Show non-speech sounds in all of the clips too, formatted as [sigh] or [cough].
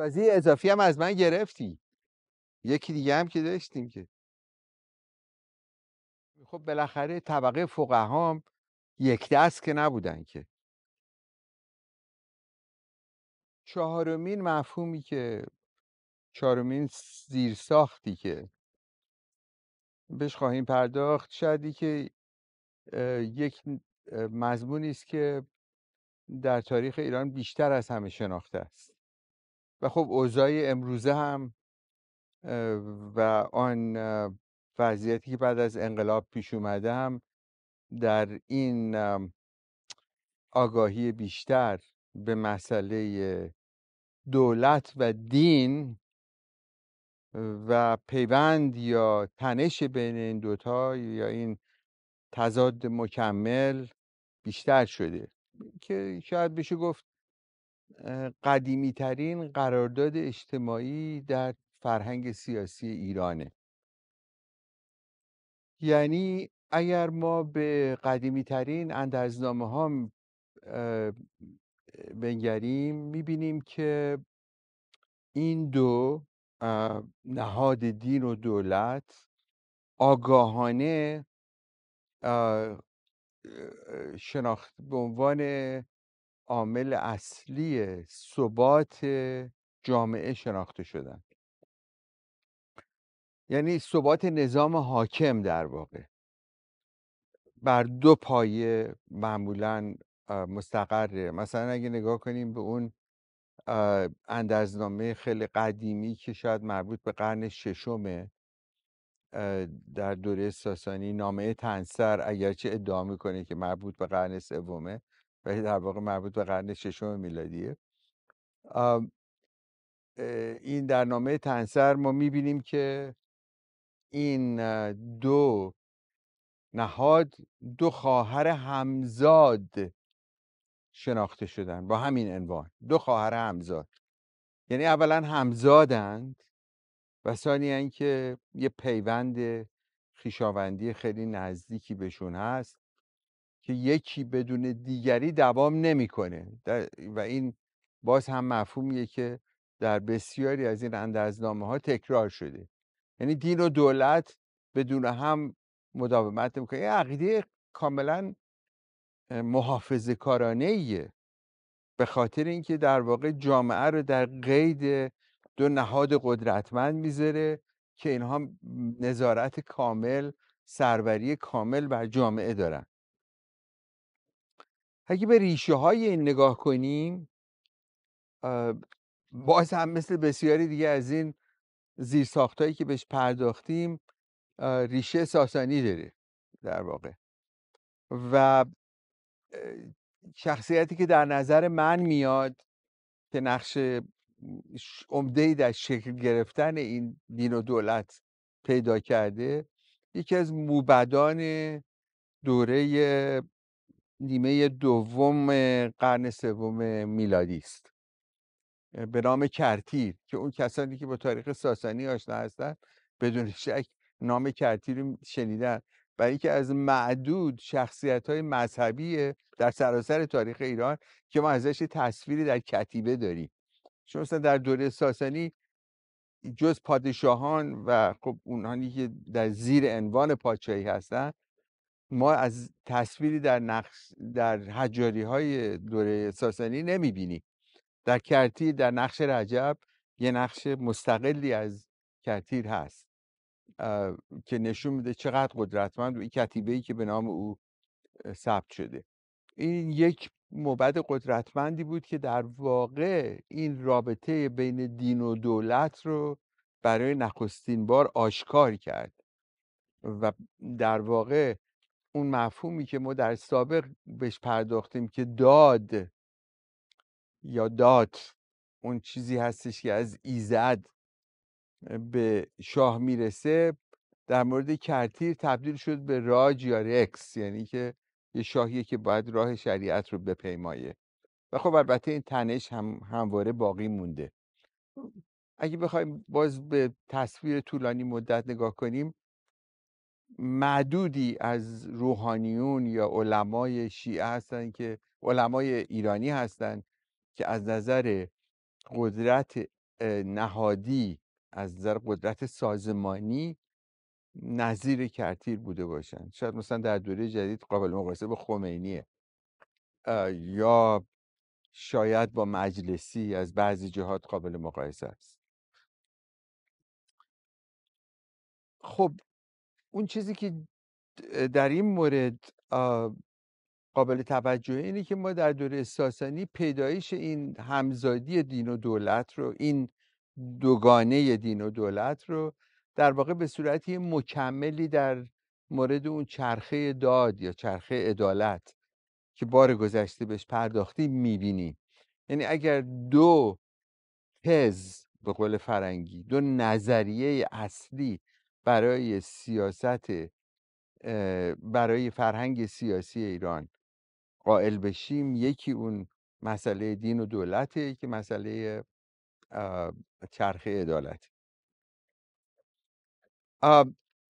سازی اضافی هم از من گرفتی یکی دیگه هم که داشتیم که خب بالاخره طبقه فقها هم یک دست که نبودن که چهارمین مفهومی که چهارمین زیر ساختی که بهش خواهیم پرداخت شدی که یک مضمونی است که در تاریخ ایران بیشتر از همه شناخته است و خب اوضاع امروزه هم و آن وضعیتی که بعد از انقلاب پیش اومده هم در این آگاهی بیشتر به مسئله دولت و دین و پیوند یا تنش بین این دوتا یا این تضاد مکمل بیشتر شده که شاید بشه گفت قدیمی ترین قرارداد اجتماعی در فرهنگ سیاسی ایرانه یعنی اگر ما به قدیمی ترین اندرزنامه ها بنگریم میبینیم که این دو نهاد دین و دولت آگاهانه شناخت به عنوان عامل اصلی ثبات جامعه شناخته شدن یعنی ثبات نظام حاکم در واقع بر دو پایه معمولا مستقره مثلا اگه نگاه کنیم به اون اندازنامه خیلی قدیمی که شاید مربوط به قرن ششمه در دوره ساسانی نامه تنسر اگرچه ادعا میکنه که مربوط به قرن سومه ولی در واقع مربوط به قرن ششم میلادیه این در نامه تنسر ما میبینیم که این دو نهاد دو خواهر همزاد شناخته شدن با همین عنوان دو خواهر همزاد یعنی اولا همزادند و ثانیا که یه پیوند خیشاوندی خیلی نزدیکی بهشون هست که یکی بدون دیگری دوام نمیکنه و این باز هم مفهومیه که در بسیاری از این اندازنامه ها تکرار شده یعنی دین و دولت بدون هم مداومت نمیکنه این عقیده کاملا محافظه کارانه به خاطر اینکه در واقع جامعه رو در قید دو نهاد قدرتمند میذاره که اینها نظارت کامل سروری کامل بر جامعه دارن اگه به ریشه های این نگاه کنیم باز هم مثل بسیاری دیگه از این زیر ساختایی که بهش پرداختیم ریشه ساسانی داره در واقع و شخصیتی که در نظر من میاد که نقش عمده ای در شکل گرفتن این دین و دولت پیدا کرده یکی از موبدان دوره نیمه دوم قرن سوم میلادی است به نام کرتیر که اون کسانی که با تاریخ ساسانی آشنا هستند بدون شک نام کرتیر رو شنیدن برای اینکه از معدود شخصیت های مذهبی در سراسر تاریخ ایران که ما ازش تصویری در کتیبه داریم چون مثلا در دوره ساسانی جز پادشاهان و خب اونانی که در زیر عنوان پادشاهی هستند ما از تصویری در نقش در حجاری های دوره ساسانی نمیبینیم در کرتیر در نقش رجب یه نقش مستقلی از کرتیر هست که نشون میده چقدر قدرتمند و این کتیبه ای که به نام او ثبت شده این یک موبد قدرتمندی بود که در واقع این رابطه بین دین و دولت رو برای نخستین بار آشکار کرد و در واقع اون مفهومی که ما در سابق بهش پرداختیم که داد یا دات اون چیزی هستش که از ایزد به شاه میرسه در مورد کرتیر تبدیل شد به راج یا رکس یعنی که یه شاهیه که باید راه شریعت رو بپیمایه و خب البته این تنش هم همواره باقی مونده اگه بخوایم باز به تصویر طولانی مدت نگاه کنیم معدودی از روحانیون یا علمای شیعه هستن که علمای ایرانی هستند که از نظر قدرت نهادی از نظر قدرت سازمانی نظیر کرتیر بوده باشن شاید مثلا در دوره جدید قابل مقایسه با خمینیه یا شاید با مجلسی از بعضی جهات قابل مقایسه است خب اون چیزی که در این مورد قابل توجه اینه که ما در دوره ساسانی پیدایش این همزادی دین و دولت رو این دوگانه دین و دولت رو در واقع به صورت یه مکملی در مورد اون چرخه داد یا چرخه عدالت که بار گذشته بهش پرداختیم میبینیم یعنی اگر دو تز به قول فرنگی دو نظریه اصلی برای سیاست برای فرهنگ سیاسی ایران قائل بشیم یکی اون مسئله دین و دولته که مسئله چرخه عدالت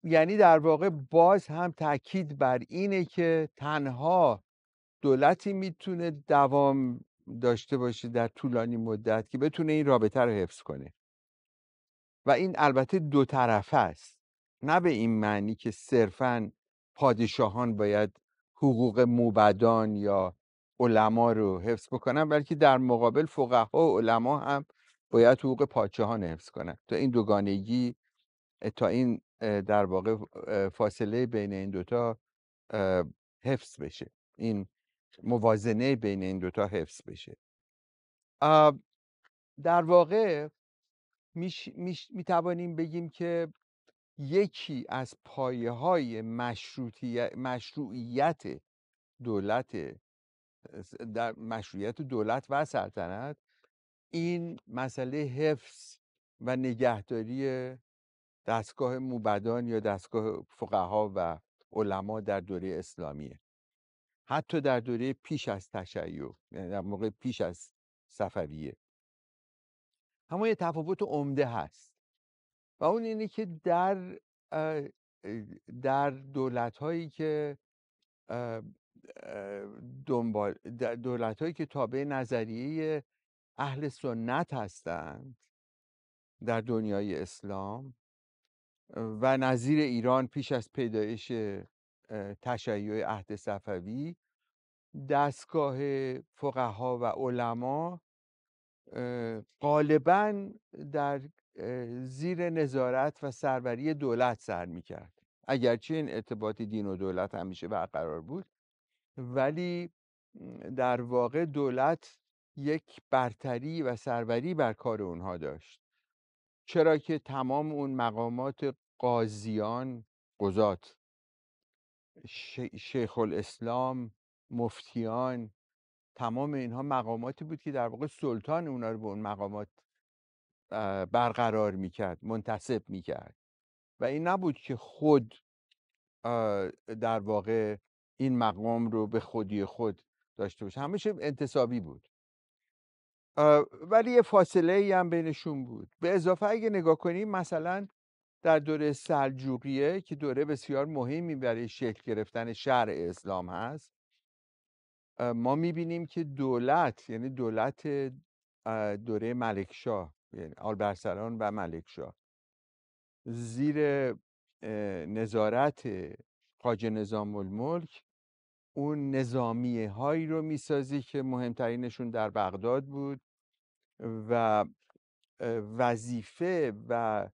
یعنی در واقع باز هم تاکید بر اینه که تنها دولتی میتونه دوام داشته باشه در طولانی مدت که بتونه این رابطه رو حفظ کنه و این البته دو طرفه است نه به این معنی که صرفا پادشاهان باید حقوق موبدان یا علما رو حفظ بکنن بلکه در مقابل فقها و علما هم باید حقوق پادشاهان حفظ کنن تا این دوگانگی تا این در واقع فاصله بین این دوتا حفظ بشه این موازنه بین این دوتا حفظ بشه در واقع می, توانیم بگیم که یکی از پایه های مشروعیت دولت در مشروعیت دولت و سلطنت این مسئله حفظ و نگهداری دستگاه موبدان یا دستگاه فقها و علما در دوره اسلامیه حتی در دوره پیش از تشیع یعنی در موقع پیش از صفویه همون یه تفاوت عمده هست و اون اینه که در در دولت هایی که دنبال دولت هایی که تابع نظریه اهل سنت هستند در دنیای اسلام و نظیر ایران پیش از پیدایش تشیع عهد صفوی دستگاه فقها و علما غالبا در زیر نظارت و سروری دولت سر کرد اگرچه این ارتباط دین و دولت همیشه برقرار بود ولی در واقع دولت یک برتری و سروری بر کار اونها داشت چرا که تمام اون مقامات قاضیان قضات شیخ الاسلام مفتیان تمام اینها مقاماتی بود که در واقع سلطان اونا رو به اون مقامات برقرار میکرد منتصب میکرد و این نبود که خود در واقع این مقام رو به خودی خود داشته باشه همیشه انتصابی بود ولی یه فاصله ای هم بینشون بود به اضافه اگه نگاه کنیم مثلا در دوره سلجوقیه که دوره بسیار مهمی برای شکل گرفتن شهر اسلام هست ما میبینیم که دولت یعنی دولت دوره ملکشاه یعنی و ملکشاه زیر نظارت خاج نظام الملک اون نظامیه هایی رو میسازی که مهمترینشون در بغداد بود و وظیفه و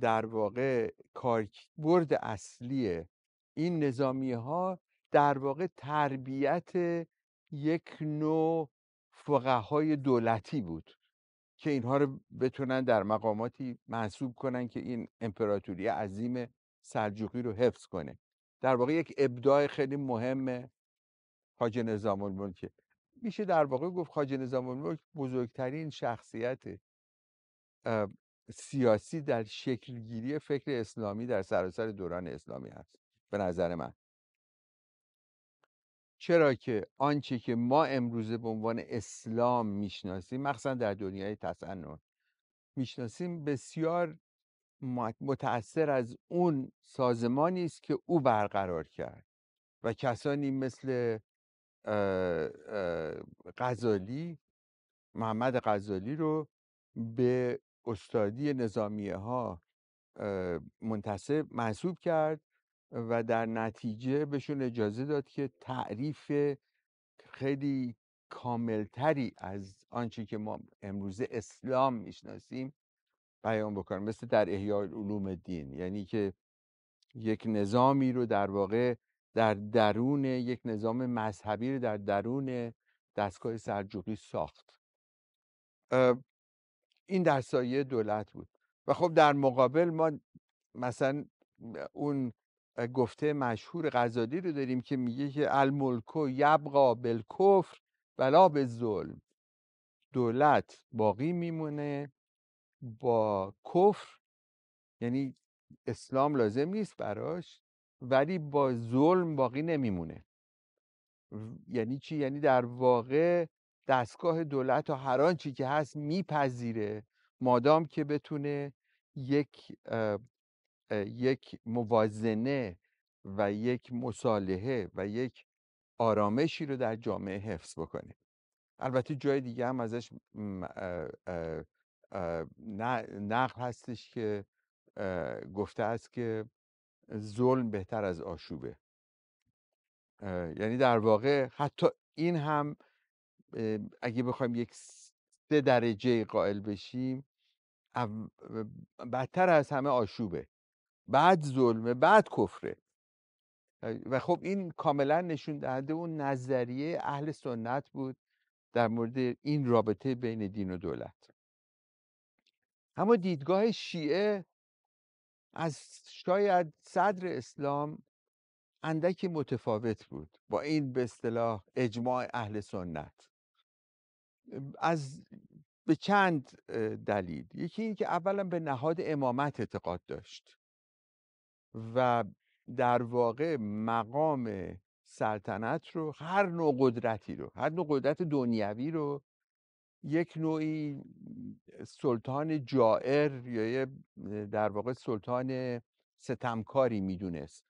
در واقع کاربرد اصلی این نظامی ها در واقع تربیت یک نوع فقهای های دولتی بود که اینها رو بتونن در مقاماتی منصوب کنن که این امپراتوری عظیم سلجوقی رو حفظ کنه در واقع یک ابداع خیلی مهم حاج نظام میشه در واقع گفت خاج نظام الملک بزرگترین شخصیت سیاسی در شکلگیری فکر اسلامی در سراسر دوران اسلامی هست به نظر من چرا که آنچه که ما امروزه به عنوان اسلام میشناسیم مخصوصا در دنیای تصنن میشناسیم بسیار متأثر از اون سازمانی است که او برقرار کرد و کسانی مثل غزالی محمد غزالی رو به استادی نظامیه ها منتصب محسوب کرد و در نتیجه بهشون اجازه داد که تعریف خیلی کاملتری از آنچه که ما امروزه اسلام میشناسیم بیان بکنم مثل در احیای علوم دین یعنی که یک نظامی رو در واقع در درون یک نظام مذهبی رو در درون دستگاه سرجوقی ساخت این در سایه دولت بود و خب در مقابل ما مثلا اون گفته مشهور غزالی رو داریم که میگه که الملکو یبقا بالکفر ولا به ظلم دولت باقی میمونه با کفر یعنی اسلام لازم نیست براش ولی با ظلم باقی نمیمونه یعنی چی یعنی در واقع دستگاه دولت و هران چی که هست میپذیره مادام که بتونه یک یک موازنه و یک مصالحه و یک آرامشی رو در جامعه حفظ بکنیم البته جای دیگه هم ازش نقل هستش که گفته است که ظلم بهتر از آشوبه یعنی در واقع حتی این هم اگه بخوایم یک سه درجه قائل بشیم بدتر از همه آشوبه بعد ظلمه بعد کفره و خب این کاملا نشون دهنده اون نظریه اهل سنت بود در مورد این رابطه بین دین و دولت اما دیدگاه شیعه از شاید صدر اسلام اندکی متفاوت بود با این به اصطلاح اجماع اهل سنت از به چند دلیل یکی اینکه اولا به نهاد امامت اعتقاد داشت و در واقع مقام سلطنت رو هر نوع قدرتی رو هر نوع قدرت دنیوی رو یک نوعی سلطان جائر یا در واقع سلطان ستمکاری میدونست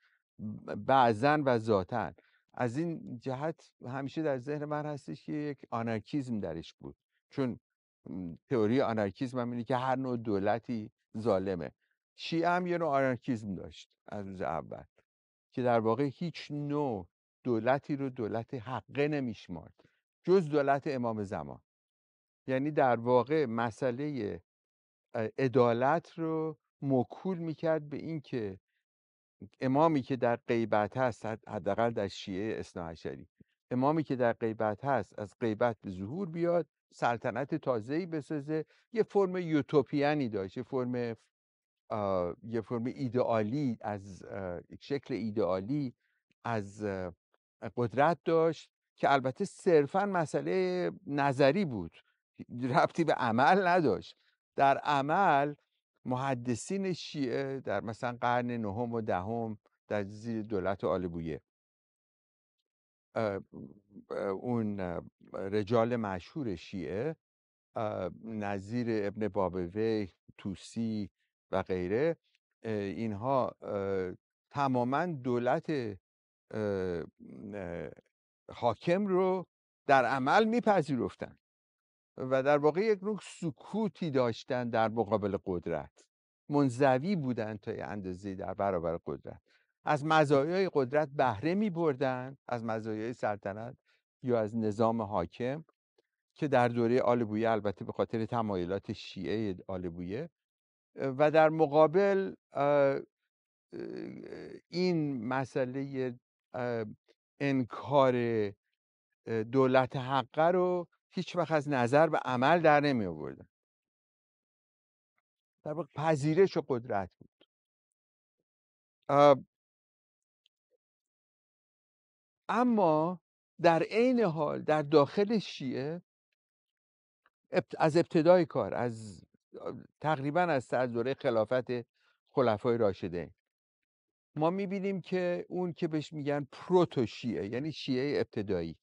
بعضا و ذاتا از این جهت همیشه در ذهن من هستش که یک آنارکیزم درش بود چون تئوری آنارکیزم هم اینه که هر نوع دولتی ظالمه شیعه هم یه نوع آنارکیزم داشت از روز اول که در واقع هیچ نوع دولتی رو دولت حقه نمیشمارد جز دولت امام زمان یعنی در واقع مسئله عدالت رو موکول میکرد به اینکه امامی که در غیبت هست حداقل در شیعه اسناعشری امامی که در غیبت هست از غیبت به ظهور بیاد سلطنت تازه‌ای بسازه یه فرم یوتوپیانی داشت یه فرم یه فرم ایدئالی از شکل ایدئالی از قدرت داشت که البته صرفا مسئله نظری بود [laughs] ربطی به عمل نداشت در عمل محدثین شیعه در مثلا قرن نهم و دهم در زیر دولت آل بویه اون رجال مشهور شیعه نظیر ابن بابوی توسی و غیره اینها تماما دولت حاکم رو در عمل میپذیرفتن و در واقع یک نوع سکوتی داشتن در مقابل قدرت منزوی بودن تا یه اندازه در برابر قدرت از مزایای قدرت بهره می بردن از مزایای سلطنت یا از نظام حاکم که در دوره آل بویه البته به خاطر تمایلات شیعه آل بویه و در مقابل این مسئله انکار دولت حقه رو هیچ وقت از نظر به عمل در نمی آوردن در پذیرش و قدرت بود اما در عین حال در داخل شیعه از ابتدای کار از تقریبا از دوره خلافت خلفای راشدین ما میبینیم که اون که بهش میگن پروتو شیعه یعنی شیعه ابتدایی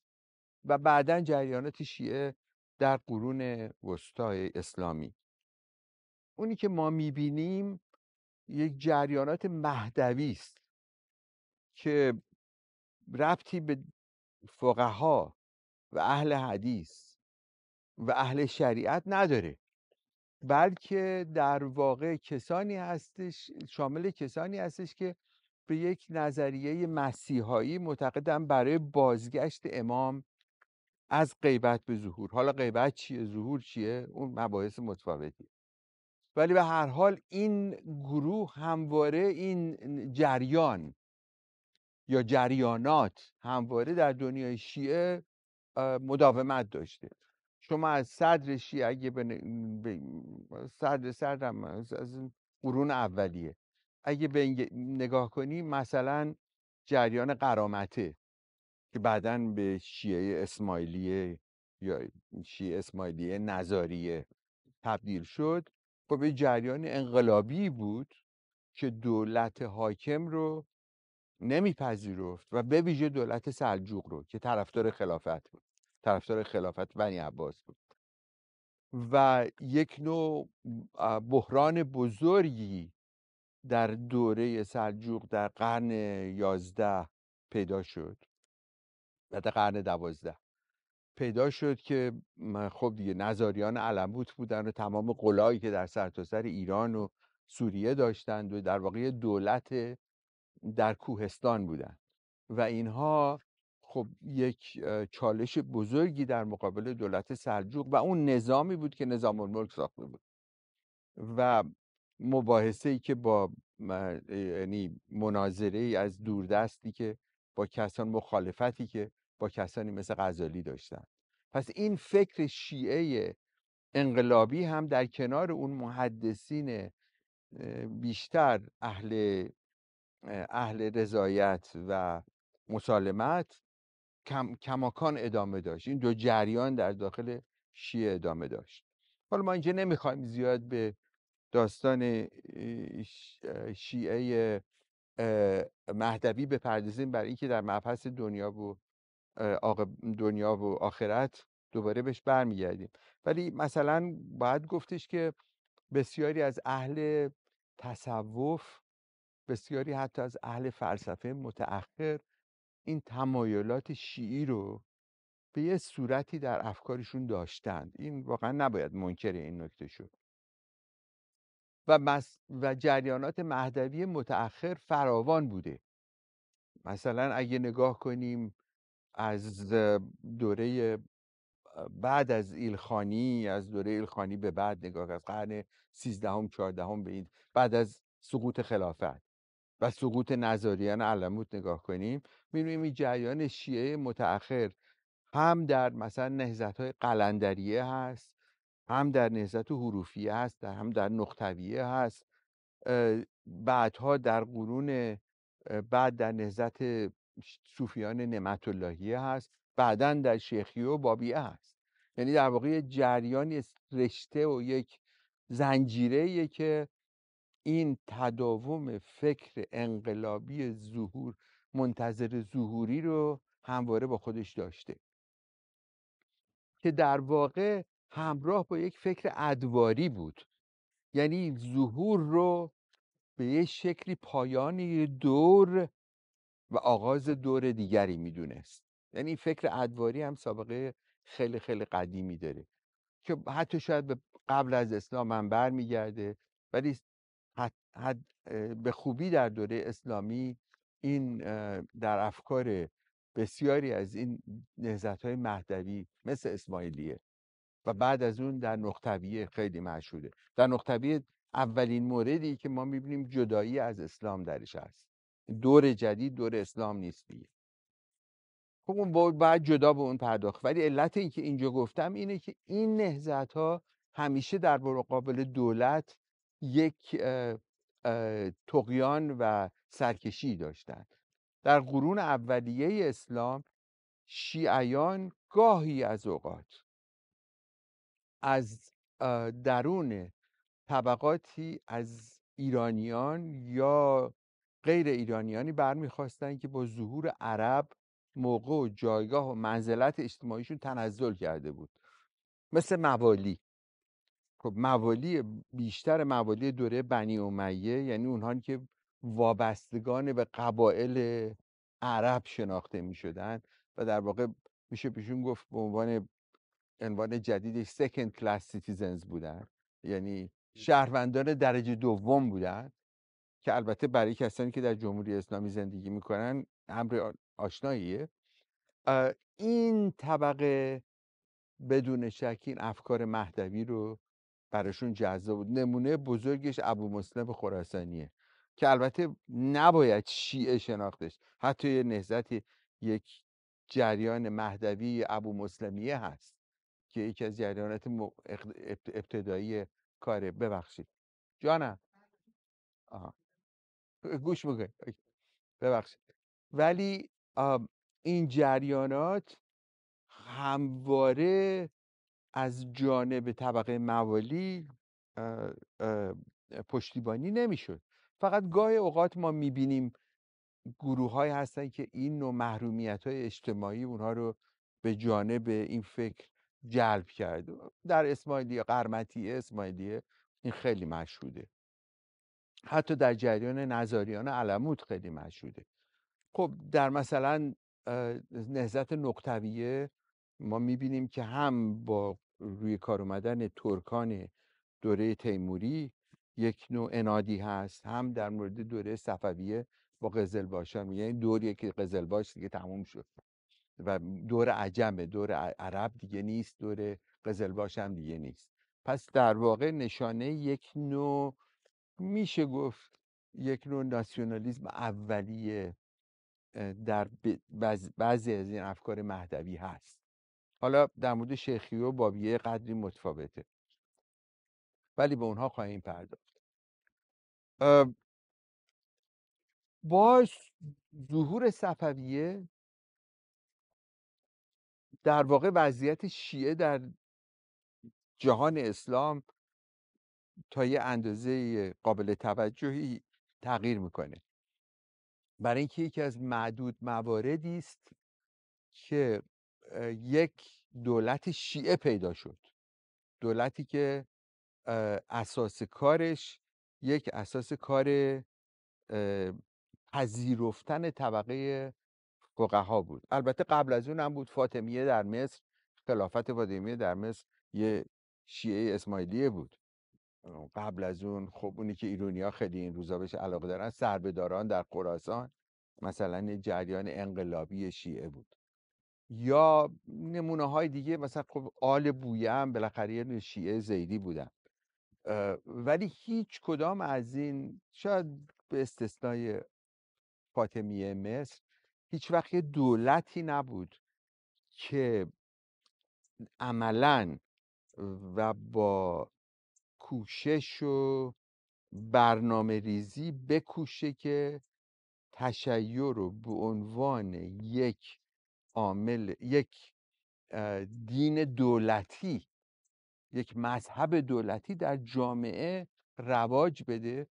و بعدا جریانات شیعه در قرون وسطای اسلامی اونی که ما میبینیم یک جریانات مهدوی است که ربطی به فقها و اهل حدیث و اهل شریعت نداره بلکه در واقع کسانی هستش شامل کسانی هستش که به یک نظریه مسیحایی معتقدن برای بازگشت امام از غیبت به ظهور حالا غیبت چیه ظهور چیه اون مباحث متفاوتیه ولی به هر حال این گروه همواره این جریان یا جریانات همواره در دنیای شیعه مداومت داشته شما از صدر شیعه اگه به صدر صدرم از قرون اولیه اگه به نگاه کنی مثلا جریان قرامته که بعدا به شیعه اسماعیلیه یا شیعه اسماعیلیه نظاریه تبدیل شد خب به جریان انقلابی بود که دولت حاکم رو نمیپذیرفت و به ویژه دولت سلجوق رو که طرفدار خلافت بود طرفدار خلافت بنی عباس بود و یک نوع بحران بزرگی در دوره سلجوق در قرن یازده پیدا شد و قرن دوازده پیدا شد که خب دیگه نظاریان علموت بودن و تمام قلایی که در سرتاسر سر ایران و سوریه داشتند و در واقع دولت در کوهستان بودند و اینها خب یک چالش بزرگی در مقابل دولت سلجوق و اون نظامی بود که نظام الملک ساخته بود و مباحثه ای که با یعنی مناظره ای از دوردستی که با کسان مخالفتی که با کسانی مثل غزالی داشتن پس این فکر شیعه انقلابی هم در کنار اون محدثین بیشتر اهل اهل رضایت و مسالمت کم، کماکان ادامه داشت این دو جریان در داخل شیعه ادامه داشت حالا ما اینجا نمیخوایم زیاد به داستان شیعه مهدوی بپردازیم برای اینکه در مبحث دنیا و دنیا و آخرت دوباره بهش برمیگردیم ولی مثلا باید گفتش که بسیاری از اهل تصوف بسیاری حتی از اهل فلسفه متأخر این تمایلات شیعی رو به یه صورتی در افکارشون داشتند این واقعا نباید منکر این نکته شد و, و جریانات مهدوی متأخر فراوان بوده مثلا اگه نگاه کنیم از دوره بعد از ایلخانی از دوره ایلخانی به بعد نگاه از قرن سیزدهم چهاردهم به این بعد از سقوط خلافت و سقوط نظاریان علموت نگاه کنیم میبینیم این جریان شیعه متأخر هم در مثلا نهزت های قلندریه هست هم در نهزت حروفیه هست در هم در نقطویه هست بعدها در قرون بعد در نهزت صوفیان نعمت هست بعدا در شیخیه و بابیه هست یعنی در واقع جریان رشته و یک زنجیره که این تداوم فکر انقلابی ظهور منتظر ظهوری رو همواره با خودش داشته که در واقع همراه با یک فکر ادواری بود یعنی ظهور رو به یه شکلی پایانی دور و آغاز دور دیگری میدونست یعنی فکر ادواری هم سابقه خیلی خیلی قدیمی داره که حتی شاید به قبل از اسلام هم برمیگرده ولی به خوبی در دوره اسلامی این در افکار بسیاری از این نهزت های مهدوی مثل اسماعیلیه و بعد از اون در نقطبیه خیلی مشهوده در نقطبیه اولین موردی که ما میبینیم جدایی از اسلام درش هست دور جدید دور اسلام نیست دیگه خب اون باید جدا به اون پرداخت ولی علت این که اینجا گفتم اینه که این نهزت ها همیشه در قابل دولت یک تقیان و سرکشی داشتند در قرون اولیه اسلام شیعیان گاهی از اوقات از درون طبقاتی از ایرانیان یا غیر ایرانیانی برمیخواستند که با ظهور عرب موقع و جایگاه و منزلت اجتماعیشون تنزل کرده بود مثل موالی خب موالی بیشتر موالی دوره بنی امیه یعنی اونها که وابستگان به قبایل عرب شناخته می و در واقع میشه بهشون گفت به عنوان عنوان جدیدش سکند کلاس سیتیزنز بودن یعنی شهروندان درجه دوم بودن که البته برای کسانی که در جمهوری اسلامی زندگی میکنن امر آشناییه این طبقه بدون شک این افکار مهدوی رو براشون جذاب بود نمونه بزرگش ابو مسلم خراسانیه که البته نباید شیعه شناختش حتی یه نهزت یک جریان مهدوی ابو مسلمیه هست که یکی از جریانات ابتدایی کاره ببخشید جانم گوش بکن ببخشید ولی این جریانات همواره از جانب طبقه موالی پشتیبانی نمیشد فقط گاه اوقات ما میبینیم گروه های هستن که این نوع محرومیت های اجتماعی اونها رو به جانب این فکر جلب کرد در اسماعیلیه قرمتیه اسماعیلیه این خیلی مشهوده حتی در جریان نظاریان علموت خیلی مشهوده خب در مثلا نهزت نقطویه ما میبینیم که هم با روی کار اومدن ترکان دوره تیموری یک نوع انادی هست هم در مورد دوره صفویه با قزلباشان هم یعنی دوریه که قزلباش دیگه تموم شد و دور عجمه دور عرب دیگه نیست دور قزلباش هم دیگه نیست پس در واقع نشانه یک نوع میشه گفت یک نوع ناسیونالیزم اولیه در بعضی از این افکار مهدوی هست حالا در مورد شیخی و بابیه قدری متفاوته ولی به اونها خواهیم پرداخت با ظهور صفویه در واقع وضعیت شیعه در جهان اسلام تا یه اندازه قابل توجهی تغییر میکنه برای اینکه یکی از معدود مواردی است که یک دولت شیعه پیدا شد دولتی که اساس کارش یک اساس کار پذیرفتن طبقه فقها بود البته قبل از اون هم بود فاطمیه در مصر خلافت فاطمیه در مصر یه شیعه اسماعیلیه بود قبل از اون خب اونی که ایرانیا خیلی این روزا بهش علاقه دارن سربهداران در قراسان مثلا جریان انقلابی شیعه بود یا نمونه های دیگه مثلا خب آل بویه هم بالاخره شیعه زیدی بودن ولی هیچ کدام از این شاید به استثنای فاطمیه مصر هیچ وقت دولتی نبود که عملا و با کوشش و برنامه ریزی بکوشه که تشیع رو به عنوان یک عامل یک دین دولتی یک مذهب دولتی در جامعه رواج بده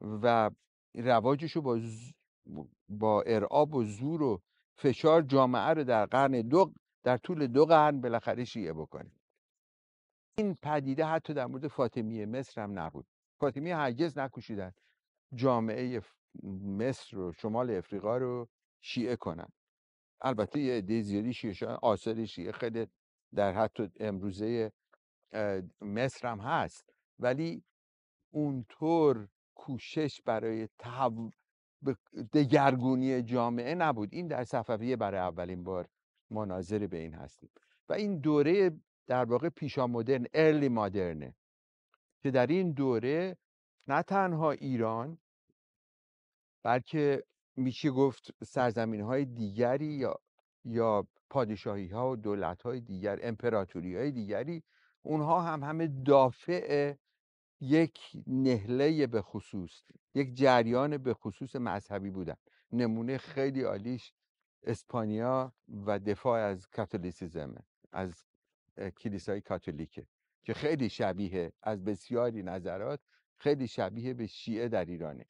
و رواجش رو با, با ارعاب و زور و فشار جامعه رو در قرن دو در طول دو قرن بالاخره شیعه بکنه این پدیده حتی در مورد فاطمی مصر هم نبود فاطمی هرگز نکوشیدن جامعه مصر و شمال افریقا رو شیعه کنن البته یه عده زیادی شیعه آثار خیلی در حتی امروزه مصر هم هست ولی اونطور کوشش برای تحول دگرگونی جامعه نبود این در صفویه برای اولین بار مناظر به این هستیم و این دوره در واقع پیشا مدرن ارلی مادرنه که در این دوره نه تنها ایران بلکه میشه گفت سرزمین های دیگری یا یا پادشاهی ها و دولت های دیگر امپراتوری های دیگری اونها هم همه دافع یک نهله به خصوص یک جریان به خصوص مذهبی بودن نمونه خیلی عالیش اسپانیا و دفاع از کاتولیسیزمه از کلیسای کاتولیکه که خیلی شبیه از بسیاری نظرات خیلی شبیه به شیعه در ایرانه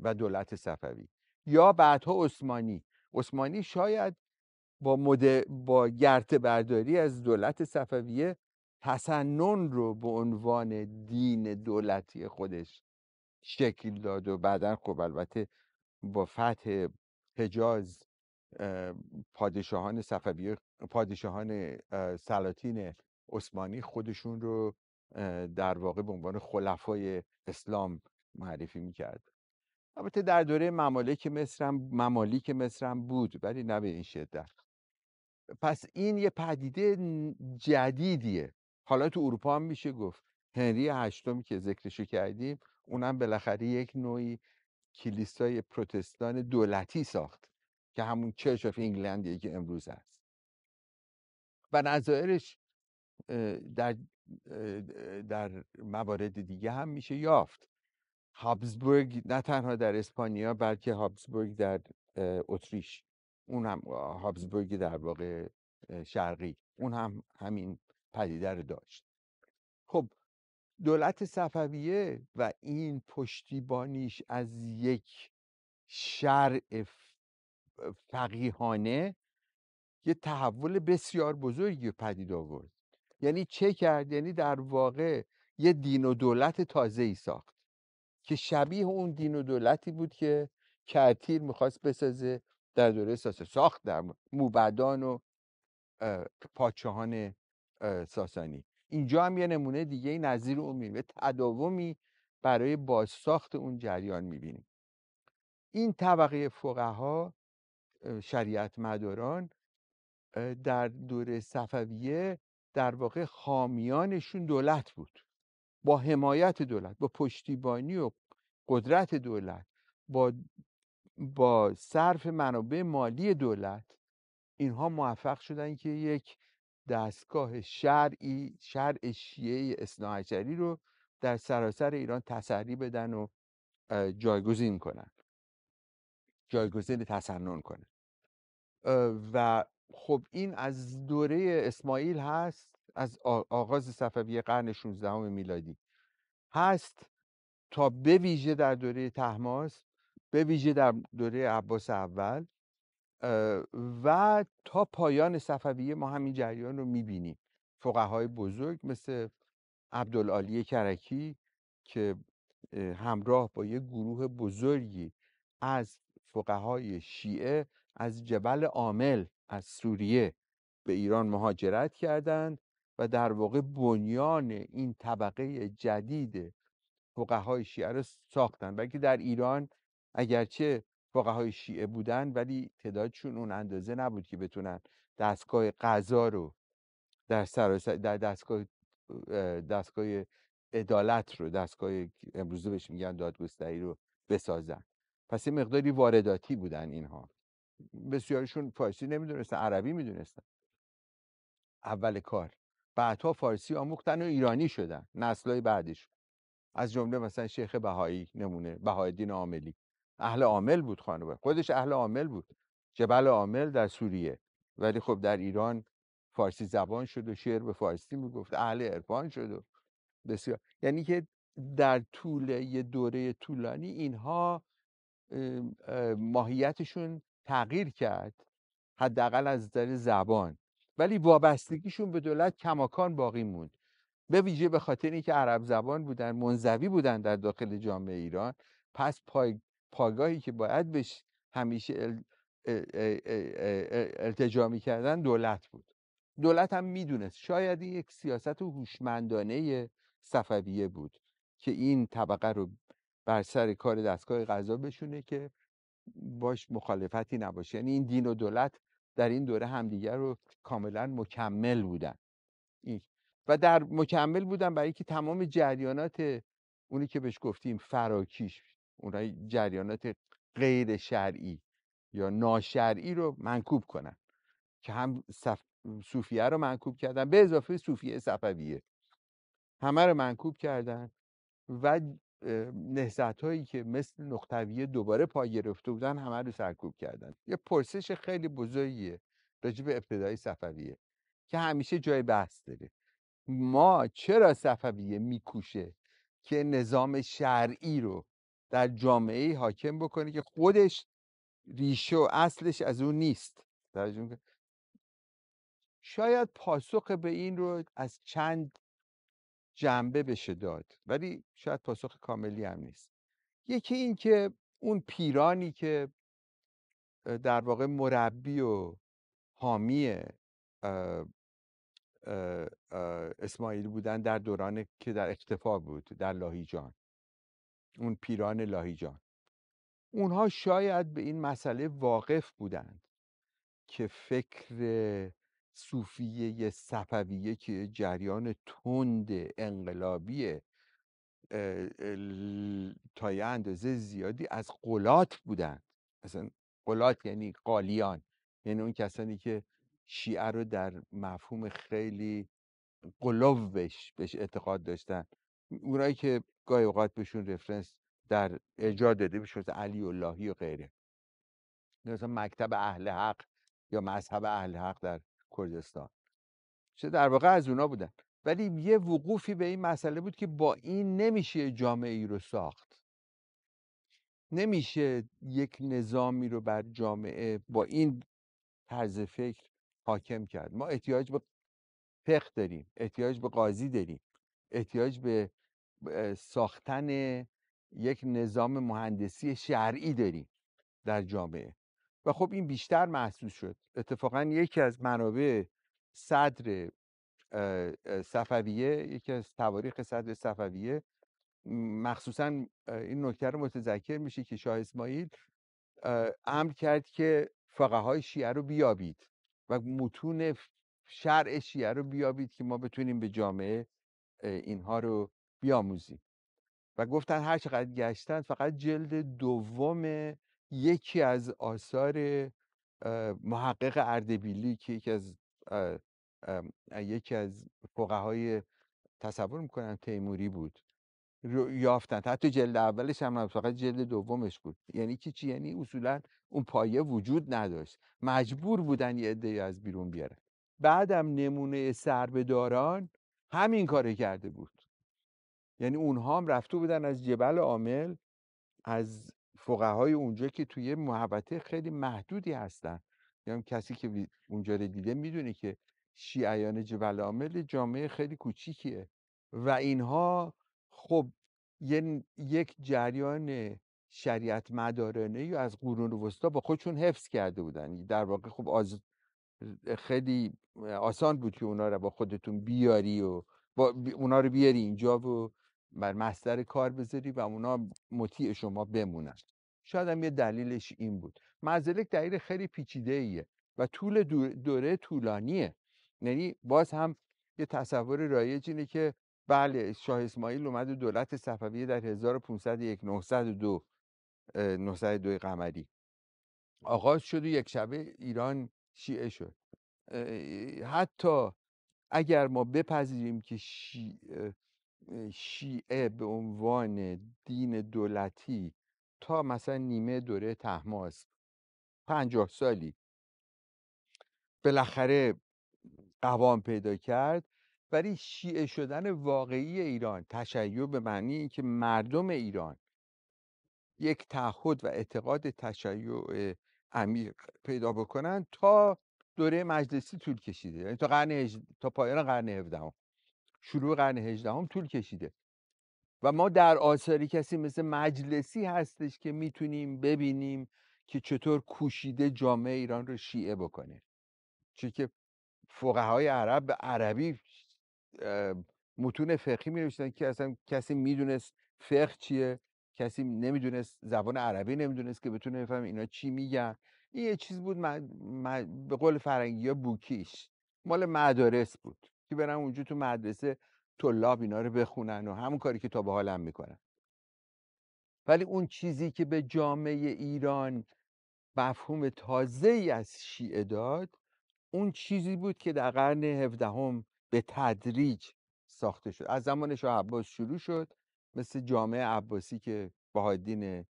و دولت صفوی یا بعدها عثمانی عثمانی شاید با, مد... با گرت برداری از دولت صفویه تسنن رو به عنوان دین دولتی خودش شکل داد و بعدا خب البته با فتح حجاز پادشاهان صفوی پادشاهان سلاطین عثمانی خودشون رو در واقع به عنوان خلفای اسلام معرفی میکرد البته در دوره ممالک مصرم ممالیک مصرم بود ولی نه به این شدت پس این یه پدیده جدیدیه حالا تو اروپا هم میشه گفت هنری هشتم که ذکرشو کردیم اونم بالاخره یک نوعی کلیسای پروتستان دولتی ساخت که همون چرچ آف انگلندیه که امروز هست و نظاهرش در در موارد دیگه هم میشه یافت هابزبورگ نه تنها در اسپانیا بلکه هابسبورگ در اتریش اون هم هابسبورگ در واقع شرقی اون هم همین پدیده رو داشت خب دولت صفویه و این پشتیبانیش از یک شرع فقیهانه یه تحول بسیار بزرگی پدید آورد یعنی چه کرد یعنی در واقع یه دین و دولت تازه ای ساخت که شبیه اون دین و دولتی بود که کرتیر میخواست بسازه در دوره ساسانی ساخت در موبدان و پادشاهان ساسانی اینجا هم یه نمونه دیگه نظیر اون میبینیم تداومی برای بازساخت اون جریان میبینیم این طبقه فقها شریعت مداران در دوره صفویه در واقع خامیانشون دولت بود با حمایت دولت با پشتیبانی و قدرت دولت با با صرف منابع مالی دولت اینها موفق شدن که یک دستگاه شرعی شرع شیعه اصناعشری رو در سراسر ایران تسری بدن و جایگزین کنن جایگزین تسنن کنن و خب این از دوره اسماعیل هست از آغاز صفوی قرن 16 میلادی هست تا به ویژه در دوره تحماس به ویژه در دوره عباس اول و تا پایان صفویه ما همین جریان رو میبینیم های بزرگ مثل عبدالعالی کرکی که همراه با یک گروه بزرگی از های شیعه از جبل عامل از سوریه به ایران مهاجرت کردند و در واقع بنیان این طبقه جدید فقهای شیعه رو ساختن بلکه در ایران اگرچه فقهای شیعه بودن ولی تعدادشون اون اندازه نبود که بتونن دستگاه قضا رو در در دستگاه دستگاه عدالت رو دستگاه امروزه بهش میگن دادگستری رو بسازن پس یه مقداری وارداتی بودن اینها بسیارشون فارسی نمیدونستن عربی میدونستن اول کار بعدها فارسی آموختن و ایرانی شدن نسلای بعدش از جمله مثلا شیخ بهایی نمونه دین عاملی اهل عامل بود خانواده خودش اهل عامل بود جبل عامل در سوریه ولی خب در ایران فارسی زبان شد و شعر به فارسی میگفت اهل عرفان شد و بسیار یعنی که در طول یه دوره طولانی اینها ماهیتشون تغییر کرد حداقل از نظر زبان ولی وابستگیشون به دولت کماکان باقی موند به ویژه به خاطر اینکه عرب زبان بودن منزوی بودن در داخل جامعه ایران پس پای، پاگاهی که باید بهش همیشه التجا دولت بود دولت هم میدونست شاید این یک سیاست هوشمندانه صفویه بود که این طبقه رو بر سر کار دستگاه قضا بشونه که باش مخالفتی نباشه یعنی این دین و دولت در این دوره همدیگر رو کاملا مکمل بودن این و در مکمل بودن برای اینکه تمام جریانات اونی که بهش گفتیم فراکیش اونای جریانات غیر شرعی یا ناشرعی رو منکوب کنن که هم صف... صوفیه رو منکوب کردن به اضافه صوفیه صفویه همه رو منکوب کردن و نهزت هایی که مثل نقطویه دوباره پا گرفته بودن همه رو سرکوب کردن یه پرسش خیلی بزرگیه راجب به ابتدای صفویه که همیشه جای بحث داره ما چرا صفویه میکوشه که نظام شرعی رو در جامعه حاکم بکنه که خودش ریشه و اصلش از اون نیست شاید پاسخ به این رو از چند جنبه بشه داد ولی شاید پاسخ کاملی هم نیست یکی این که اون پیرانی که در واقع مربی و حامی اسماعیل بودن در دوران که در اختفا بود در لاهیجان اون پیران لاهیجان اونها شاید به این مسئله واقف بودند که فکر صوفیه صفویه که جریان تند انقلابی تا یه اندازه زیادی از قلات بودند مثلا قلات یعنی قالیان یعنی اون کسانی که شیعه رو در مفهوم خیلی قلوش بهش اعتقاد داشتن اونایی که گاهی اوقات بهشون رفرنس در ایجاد داده میشد علی اللهی و غیره مثلا مکتب اهل حق یا مذهب اهل حق در کردستان چه در واقع از اونا بودن ولی یه وقوفی به این مسئله بود که با این نمیشه جامعه ای رو ساخت نمیشه یک نظامی رو بر جامعه با این طرز فکر حاکم کرد ما احتیاج به فقه داریم احتیاج به قاضی داریم احتیاج به ساختن یک نظام مهندسی شرعی داریم در جامعه و خب این بیشتر محسوس شد اتفاقا یکی از منابع صدر صفویه یکی از تواریخ صدر صفویه مخصوصا این نکته رو متذکر میشه که شاه اسماعیل امر کرد که فقهای شیعه رو بیابید و متون شرع شیعه رو بیابید که ما بتونیم به جامعه اینها رو بیاموزیم و گفتن هر چقدر گشتن فقط جلد دوم یکی از آثار محقق اردبیلی که یکی از یکی از فقهای تصور میکنن تیموری بود رو یافتن حتی جلد اولش هم فقط جلد دومش بود یعنی که چی یعنی اصولا اون پایه وجود نداشت مجبور بودن یه عده از بیرون بیارن بعدم نمونه سربداران همین کار کرده بود یعنی اونها هم رفته بودن از جبل عامل از فقهای اونجا که توی محبته خیلی محدودی هستن یعنی کسی که اونجا رو دیده میدونه که شیعیان جبل عامل جامعه خیلی کوچیکیه و اینها خب یک جریان شریعت مدارانه یا از قرون وسطا با خودشون حفظ کرده بودن در واقع خب از خیلی آسان بود که اونا رو با خودتون بیاری و با اونا رو بیاری اینجا و بر مستر کار بذاری و اونا مطیع شما بمونن شاید هم یه دلیلش این بود مزلک دلیل خیلی پیچیده ایه و طول دوره طولانیه یعنی باز هم یه تصور رایج اینه که بله شاه اسماعیل اومد دولت صفوی در 1501 902 902 قمری آغاز شد و یک شبه ایران شیعه شد حتی اگر ما بپذیریم که شیعه, به عنوان دین دولتی تا مثلا نیمه دوره تحماس پنجاه سالی بالاخره قوام پیدا کرد ولی شیعه شدن واقعی ایران تشیع به معنی اینکه مردم ایران یک تعهد و اعتقاد تشیع عمیق پیدا بکنن تا دوره مجلسی طول کشیده یعنی تا قرن هج... تا پایان قرن 17 شروع قرن 18 طول کشیده و ما در آثاری کسی مثل مجلسی هستش که میتونیم ببینیم که چطور کوشیده جامعه ایران رو شیعه بکنه چون که فقهای عرب به عربی متون فقهی می نوشتن که اصلا کسی میدونست فقه چیه کسی نمیدونست زبان عربی نمیدونست که بتونه بفهم اینا چی میگن این یه چیز بود به قول فرنگی ها بوکیش مال مدارس بود که برن اونجا تو مدرسه طلاب اینا رو بخونن و همون کاری که تا به حالم میکنن ولی اون چیزی که به جامعه ایران مفهوم تازه ای از شیعه داد اون چیزی بود که در قرن هفدهم به تدریج ساخته شد از زمان شاه عباس شروع شد مثل جامعه عباسی که بهادین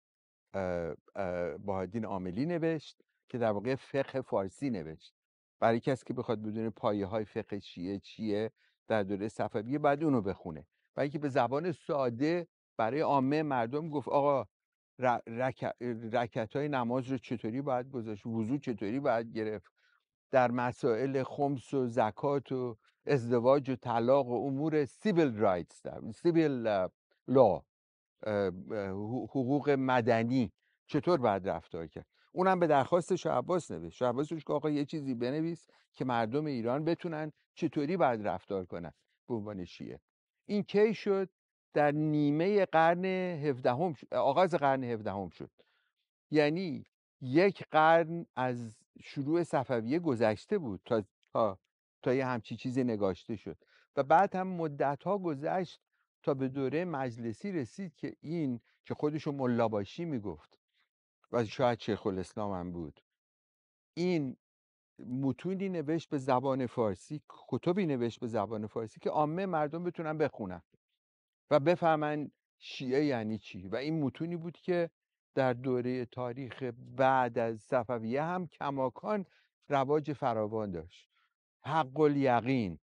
بهادین عاملی نوشت که در واقع فقه فارسی نوشت برای کسی که بخواد بدونه پایه های فقه شیعه چیه در دوره صفویه بعد اونو بخونه و اینکه به زبان ساده برای عامه مردم گفت آقا رکت, های نماز رو چطوری باید گذاشت وضو چطوری باید گرفت در مسائل خمس و زکات و ازدواج و طلاق و امور سیبل رایتس در سیبل لا حقوق مدنی چطور باید رفتار کرد اونم به درخواست شعباس نوشت شعباسش که آقا یه چیزی بنویس که مردم ایران بتونن چطوری باید رفتار کنن به عنوان شیعه این کی شد در نیمه قرن هفدهم آغاز قرن هفدهم شد یعنی یک قرن از شروع صفویه گذشته بود تا تا یه همچی چیزی نگاشته شد و بعد هم مدت ها گذشت تا به دوره مجلسی رسید که این که خودشو ملاباشی میگفت و شاید شیخ الاسلام هم بود این متونی نوشت به زبان فارسی کتبی نوشت به زبان فارسی که عامه مردم بتونن بخونن و بفهمن شیعه یعنی چی و این متونی بود که در دوره تاریخ بعد از صفویه هم کماکان رواج فراوان داشت حق یقین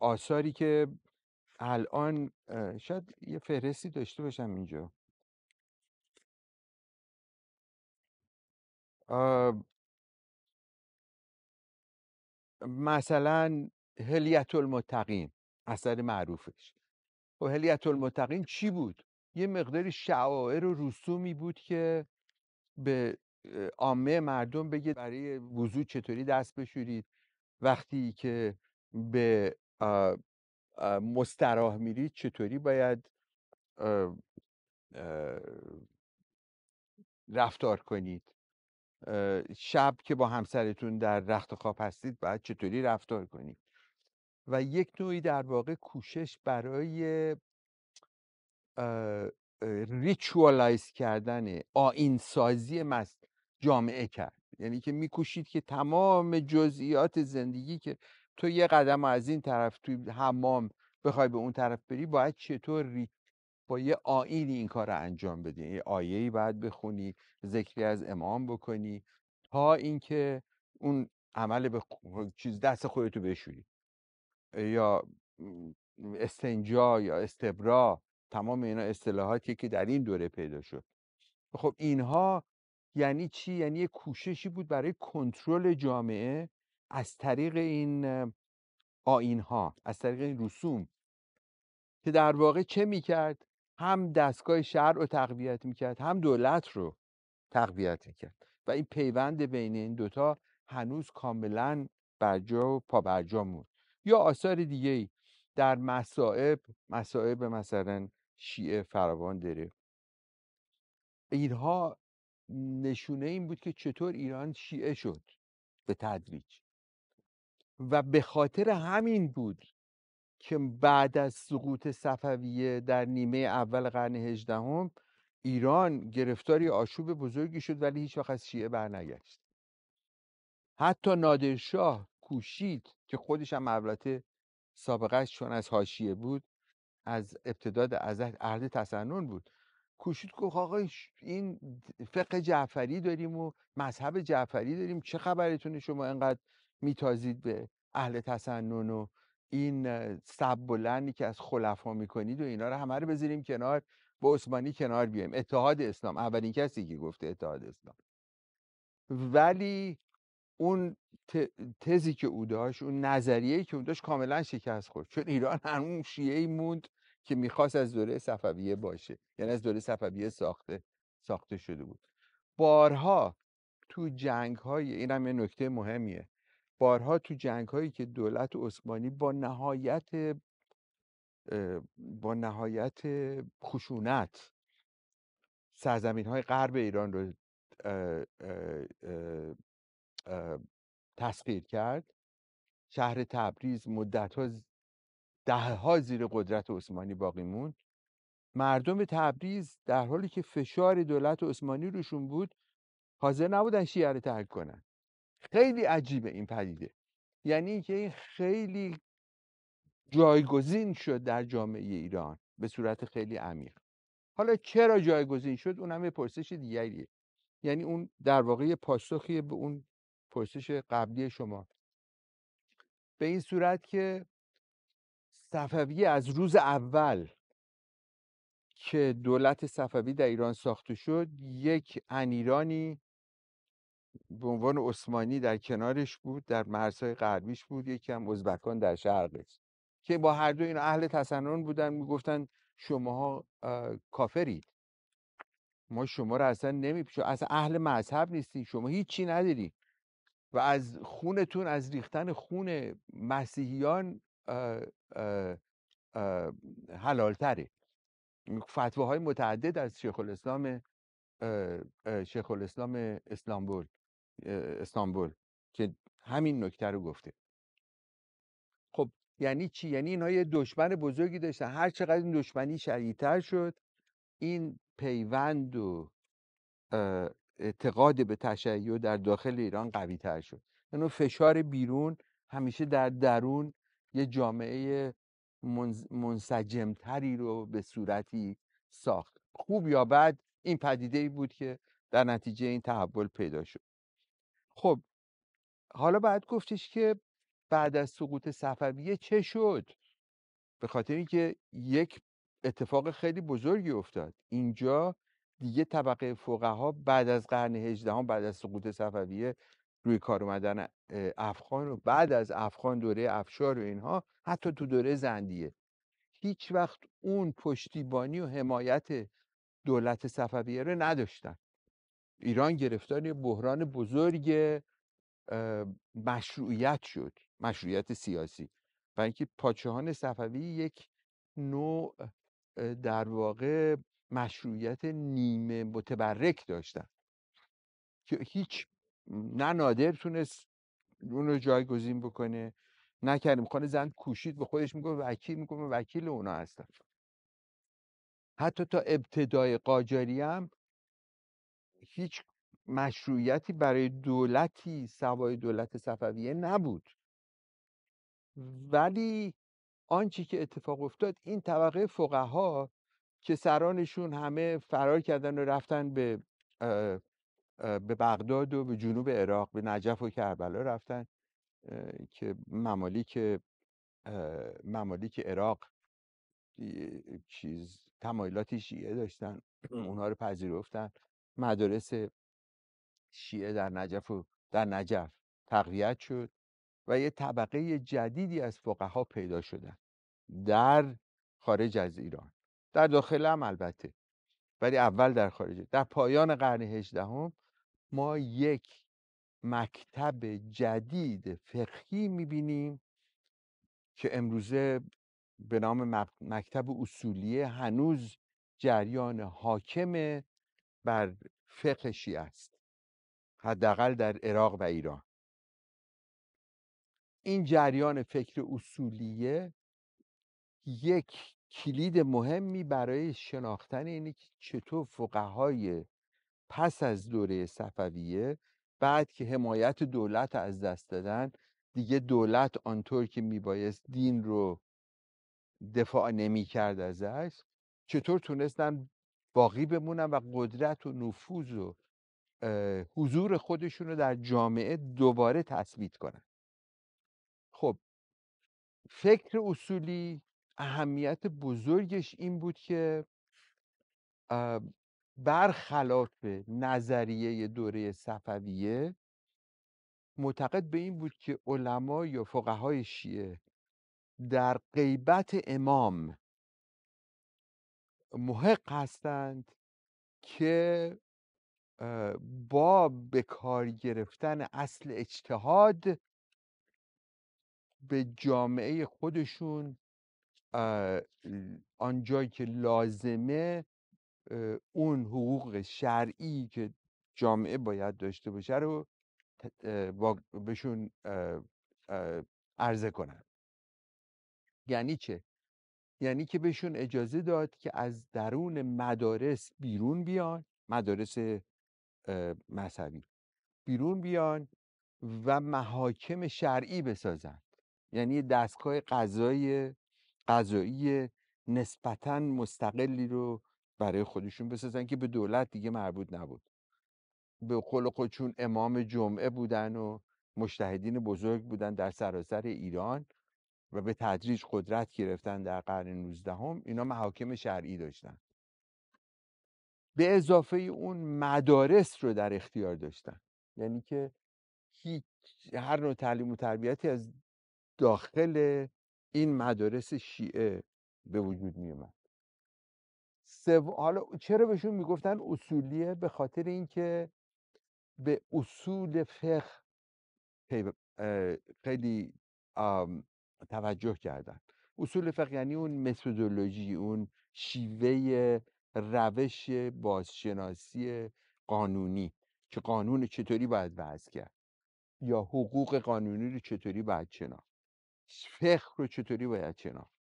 آثاری که الان شاید یه فهرستی داشته باشم اینجا مثلا هلیت المتقین اثر معروفش و خب، هلیت المتقین چی بود؟ یه مقداری شعائر و رسومی بود که به عامه مردم بگید برای وضوع چطوری دست بشورید وقتی که به مستراح میرید چطوری باید رفتار کنید شب که با همسرتون در رخت خواب هستید باید چطوری رفتار کنید و یک نوعی در واقع کوشش برای ریچوالایز کردن آینسازی جامعه کرد یعنی که میکوشید که تمام جزئیات زندگی که تو یه قدم از این طرف توی حمام بخوای به اون طرف بری باید چطور با یه آینی این کار رو انجام بدی یه ای باید بخونی ذکری از امام بکنی تا اینکه اون عمل به چیز دست خودتو بشوری یا استنجا یا استبرا تمام اینا اصطلاحاتی که در این دوره پیدا شد خب اینها یعنی چی یعنی یه کوششی بود برای کنترل جامعه از طریق این آین ها از طریق این رسوم که در واقع چه میکرد هم دستگاه شهر رو تقویت میکرد هم دولت رو تقویت میکرد و این پیوند بین این دوتا هنوز کاملا برجا و پابرجا بود یا آثار دیگه در مصائب مصائب مثلا شیعه فراوان داره اینها نشونه این بود که چطور ایران شیعه شد به تدریج و به خاطر همین بود که بعد از سقوط صفویه در نیمه اول قرن هجدهم ایران گرفتاری آشوب بزرگی شد ولی هیچ وقت از شیعه برنگشت حتی نادرشاه کوشید که خودش هم البته سابقهش چون از حاشیه بود از ابتداد از عهد تسنن بود کوشید گفت آقا این فقه جعفری داریم و مذهب جعفری داریم چه خبرتونه شما انقدر میتازید به اهل تسنن و این سب بلندی که از خلفا میکنید و اینا رو همه رو بذاریم کنار با عثمانی کنار بیایم اتحاد اسلام اولین کسی که گفته اتحاد اسلام ولی اون تزی که او داشت اون نظریه که او داشت کاملا شکست خورد چون ایران همون شیعه موند که میخواست از دوره صفویه باشه یعنی از دوره صفویه ساخته ساخته شده بود بارها تو جنگ های این هم یه نکته مهمیه بارها تو جنگ هایی که دولت عثمانی با نهایت با نهایت خشونت سرزمین های غرب ایران رو تسخیر کرد شهر تبریز مدت ها دهه ها زیر قدرت عثمانی باقی موند مردم تبریز در حالی که فشار دولت عثمانی روشون بود حاضر نبودن شیعه رو ترک کنن خیلی عجیبه این پدیده یعنی که این خیلی جایگزین شد در جامعه ایران به صورت خیلی عمیق حالا چرا جایگزین شد اونم یه پرسش دیگریه یعنی اون در واقع پاسخی به اون پرسش قبلی شما به این صورت که صفوی از روز اول که دولت صفوی در ایران ساخته شد یک انیرانی به عنوان عثمانی در کنارش بود در مرزهای غربیش بود یکی هم ازبکان در شرقش که با هر دو این اهل تسنن بودن میگفتن شماها کافرید ما شما رو اصلا نمی اصلا اهل مذهب نیستی شما هیچی نداری و از خونتون از ریختن خون مسیحیان حلالتره های متعدد از شیخ الاسلام شیخ الاسلام اسلامبول استانبول که همین نکته رو گفته خب یعنی چی یعنی اینا یه دشمن بزرگی داشتن هر چقدر این دشمنی شدیدتر شد این پیوند و اعتقاد به تشیع در داخل ایران قوی تر شد یعنی فشار بیرون همیشه در درون یه جامعه منسجمتری رو به صورتی ساخت خوب یا بد این پدیده ای بود که در نتیجه این تحول پیدا شد خب حالا بعد گفتش که بعد از سقوط صفویه چه شد به خاطر اینکه یک اتفاق خیلی بزرگی افتاد اینجا دیگه طبقه فقها بعد از قرن هجدهم بعد از سقوط صفویه روی کار اومدن افغان رو بعد از افغان دوره افشار و اینها حتی تو دوره زندیه هیچ وقت اون پشتیبانی و حمایت دولت صفویه رو نداشتن ایران گرفتار یه بحران بزرگ مشروعیت شد مشروعیت سیاسی و اینکه پادشاهان صفوی یک نوع در واقع مشروعیت نیمه متبرک داشتن که هیچ نه نادر تونست اون رو جایگزین بکنه نکردیم خانه زن کوشید به خودش میگه وکیل میکنه وکیل اونا هستن حتی تا ابتدای قاجاری هم هیچ مشروعیتی برای دولتی سوای دولت صفویه نبود ولی آنچه که اتفاق افتاد این طبقه فقها که سرانشون همه فرار کردن و رفتن به به بغداد و به جنوب عراق به نجف و کربلا رفتن که ممالیک ممالیک عراق چیز تمایلات شیعه داشتن اونها رو پذیرفتن مدارس شیعه در نجف و در نجف تقویت شد و یه طبقه جدیدی از فقها پیدا شدن در خارج از ایران در داخل هم البته ولی اول در خارج در پایان قرن هجدهم ما یک مکتب جدید فقهی میبینیم که امروزه به نام مکتب اصولیه هنوز جریان حاکم بر فقه شیعه است حداقل در عراق و ایران این جریان فکر اصولیه یک کلید مهمی برای شناختن اینه که چطور فقهای پس از دوره صفویه بعد که حمایت دولت از دست دادن دیگه دولت آنطور که میبایست دین رو دفاع نمی کرد ازش چطور تونستن باقی بمونن و قدرت و نفوذ و حضور خودشون رو در جامعه دوباره تثبیت کنن خب فکر اصولی اهمیت بزرگش این بود که برخلاف نظریه دوره صفویه معتقد به این بود که علما یا فقهای شیعه در غیبت امام محق هستند که با به کار گرفتن اصل اجتهاد به جامعه خودشون آنجایی که لازمه اون حقوق شرعی که جامعه باید داشته باشه رو بهشون عرضه کنن یعنی چه؟ یعنی که بهشون اجازه داد که از درون مدارس بیرون بیان مدارس مذهبی بیرون بیان و محاکم شرعی بسازند یعنی دستگاه قضایی قضایی نسبتا مستقلی رو برای خودشون بسازن که به دولت دیگه مربوط نبود به قول خودشون امام جمعه بودن و مشتهدین بزرگ بودن در سراسر ایران و به تدریج قدرت گرفتن در قرن 19 هم اینا محاکم شرعی داشتن به اضافه اون مدارس رو در اختیار داشتن یعنی که هیچ هر نوع تعلیم و تربیتی از داخل این مدارس شیعه به وجود می سو... حالا چرا بهشون میگفتن اصولیه به خاطر اینکه به اصول فقه خیلی توجه کردن اصول فقه یعنی اون متدولوژی اون شیوه روش بازشناسی قانونی که قانون چطوری باید وضع کرد یا حقوق قانونی رو چطوری باید شناخت فقه رو چطوری باید شناخت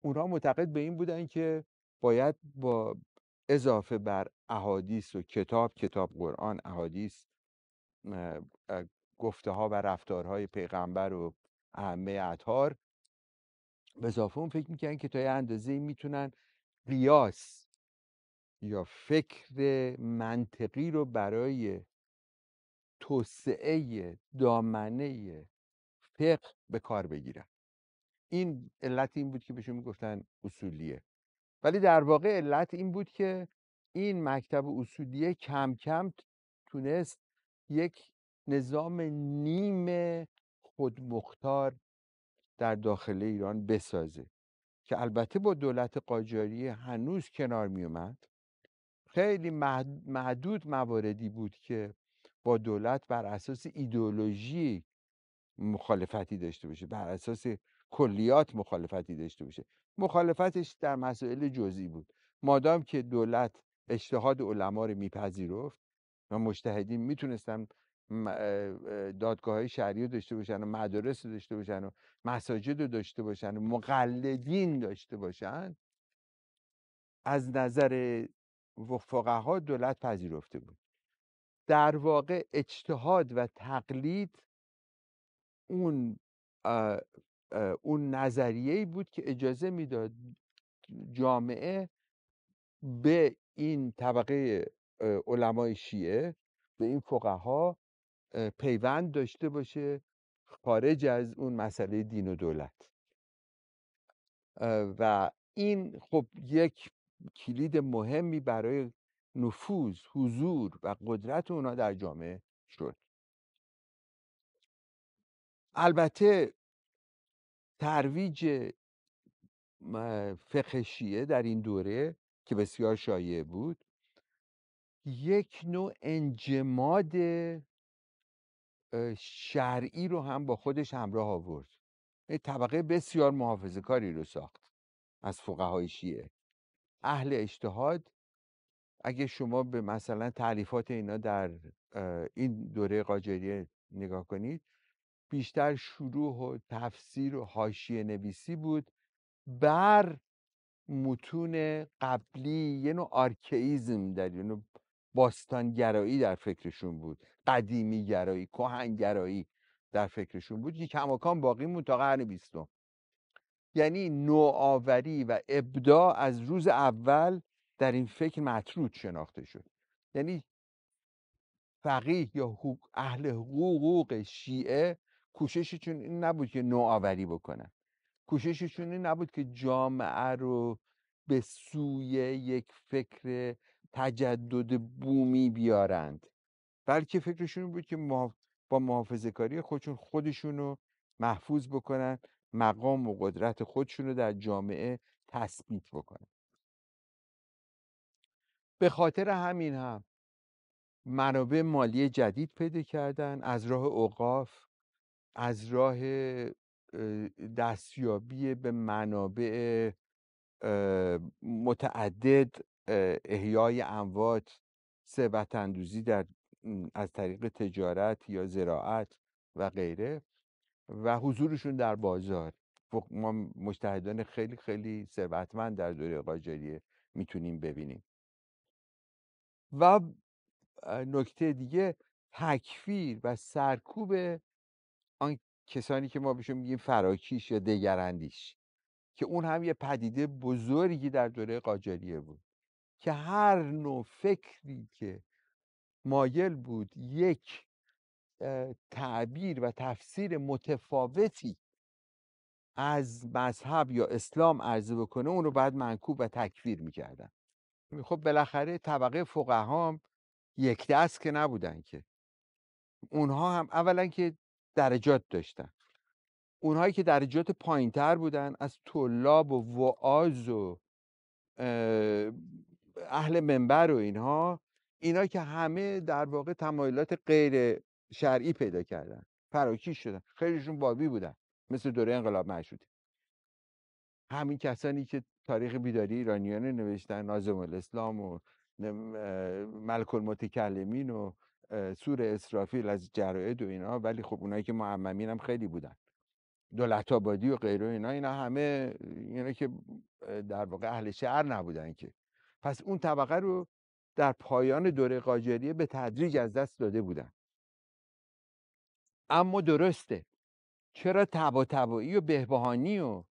اونها معتقد به این بودن که باید با اضافه بر احادیث و کتاب کتاب قرآن احادیث گفته ها و رفتارهای پیغمبر و همه اطهار به اضافه اون فکر میکنن که تا یه اندازه میتونن قیاس یا فکر منطقی رو برای توسعه دامنه فقه به کار بگیرن این علت این بود که بهشون میگفتن اصولیه ولی در واقع علت این بود که این مکتب اصولیه کم کم تونست یک نظام نیم خودمختار در داخل ایران بسازه که البته با دولت قاجاری هنوز کنار می اومد خیلی محدود مواردی بود که با دولت بر اساس ایدولوژی مخالفتی داشته باشه بر اساس کلیات مخالفتی داشته باشه مخالفتش در مسائل جزئی بود مادام که دولت اجتهاد علما رو میپذیرفت و مجتهدین میتونستن دادگاه های شهری داشته باشن و مدارس داشته باشن و مساجد رو داشته باشن و مقلدین داشته باشن از نظر فقها دولت پذیرفته بود در واقع اجتهاد و تقلید اون اون نظریه بود که اجازه میداد جامعه به این طبقه علمای شیعه به این فقها پیوند داشته باشه خارج از اون مسئله دین و دولت و این خب یک کلید مهمی برای نفوذ حضور و قدرت اونا در جامعه شد البته ترویج فقه شیعه در این دوره که بسیار شایعه بود یک نوع انجماد شرعی رو هم با خودش همراه آورد طبقه بسیار محافظه کاری رو ساخت از فقهای شیعه اهل اجتهاد اگه شما به مثلا تعلیفات اینا در این دوره قاجاریه نگاه کنید بیشتر شروع و تفسیر و حاشیه نویسی بود بر متون قبلی یه نوع آرکیزم در یه نوع باستانگرایی در فکرشون بود قدیمی گرایی کهنگرایی در فکرشون بود که کماکان باقی مون تا قرن بیستم یعنی نوآوری و ابداع از روز اول در این فکر مطرود شناخته شد یعنی فقیه یا اهل حقوق شیعه کوشششون این نبود که نوآوری بکنن کوشششون این نبود که جامعه رو به سوی یک فکر تجدد بومی بیارند بلکه فکرشون بود که با محافظه کاری خودشون خودشون رو محفوظ بکنن مقام و قدرت خودشون رو در جامعه تثبیت بکنن به خاطر همین هم منابع مالی جدید پیدا کردن از راه اوقاف از راه دستیابی به منابع متعدد احیای اموات ثبت اندوزی در از طریق تجارت یا زراعت و غیره و حضورشون در بازار ما مجتهدان خیلی خیلی ثروتمند در دوره قاجاریه میتونیم ببینیم و نکته دیگه تکفیر و سرکوب آن کسانی که ما بهشون میگیم فراکیش یا دگراندیش که اون هم یه پدیده بزرگی در دوره قاجاریه بود که هر نوع فکری که مایل بود یک تعبیر و تفسیر متفاوتی از مذهب یا اسلام عرضه بکنه اون رو بعد منکوب و تکفیر میکردن خب بالاخره طبقه فقه هم یک دست که نبودن که اونها هم اولا که درجات داشتن اونهایی که درجات پایین تر بودن از طلاب و وعاز و اهل منبر و اینها اینا که همه در واقع تمایلات غیر شرعی پیدا کردن فراکیش شدن خیلیشون بابی بودن مثل دوره انقلاب مشروطه همین کسانی که تاریخ بیداری ایرانیان نوشتن نازم الاسلام و ملک المتکلمین و سور اسرافیل از جراید و اینا ولی خب اونایی که معممین هم خیلی بودن دولت آبادی و غیره اینا اینا همه اینا که در واقع اهل شهر نبودن که پس اون طبقه رو در پایان دوره قاجاریه به تدریج از دست داده بودن اما درسته چرا تبا تبایی و بهبهانی و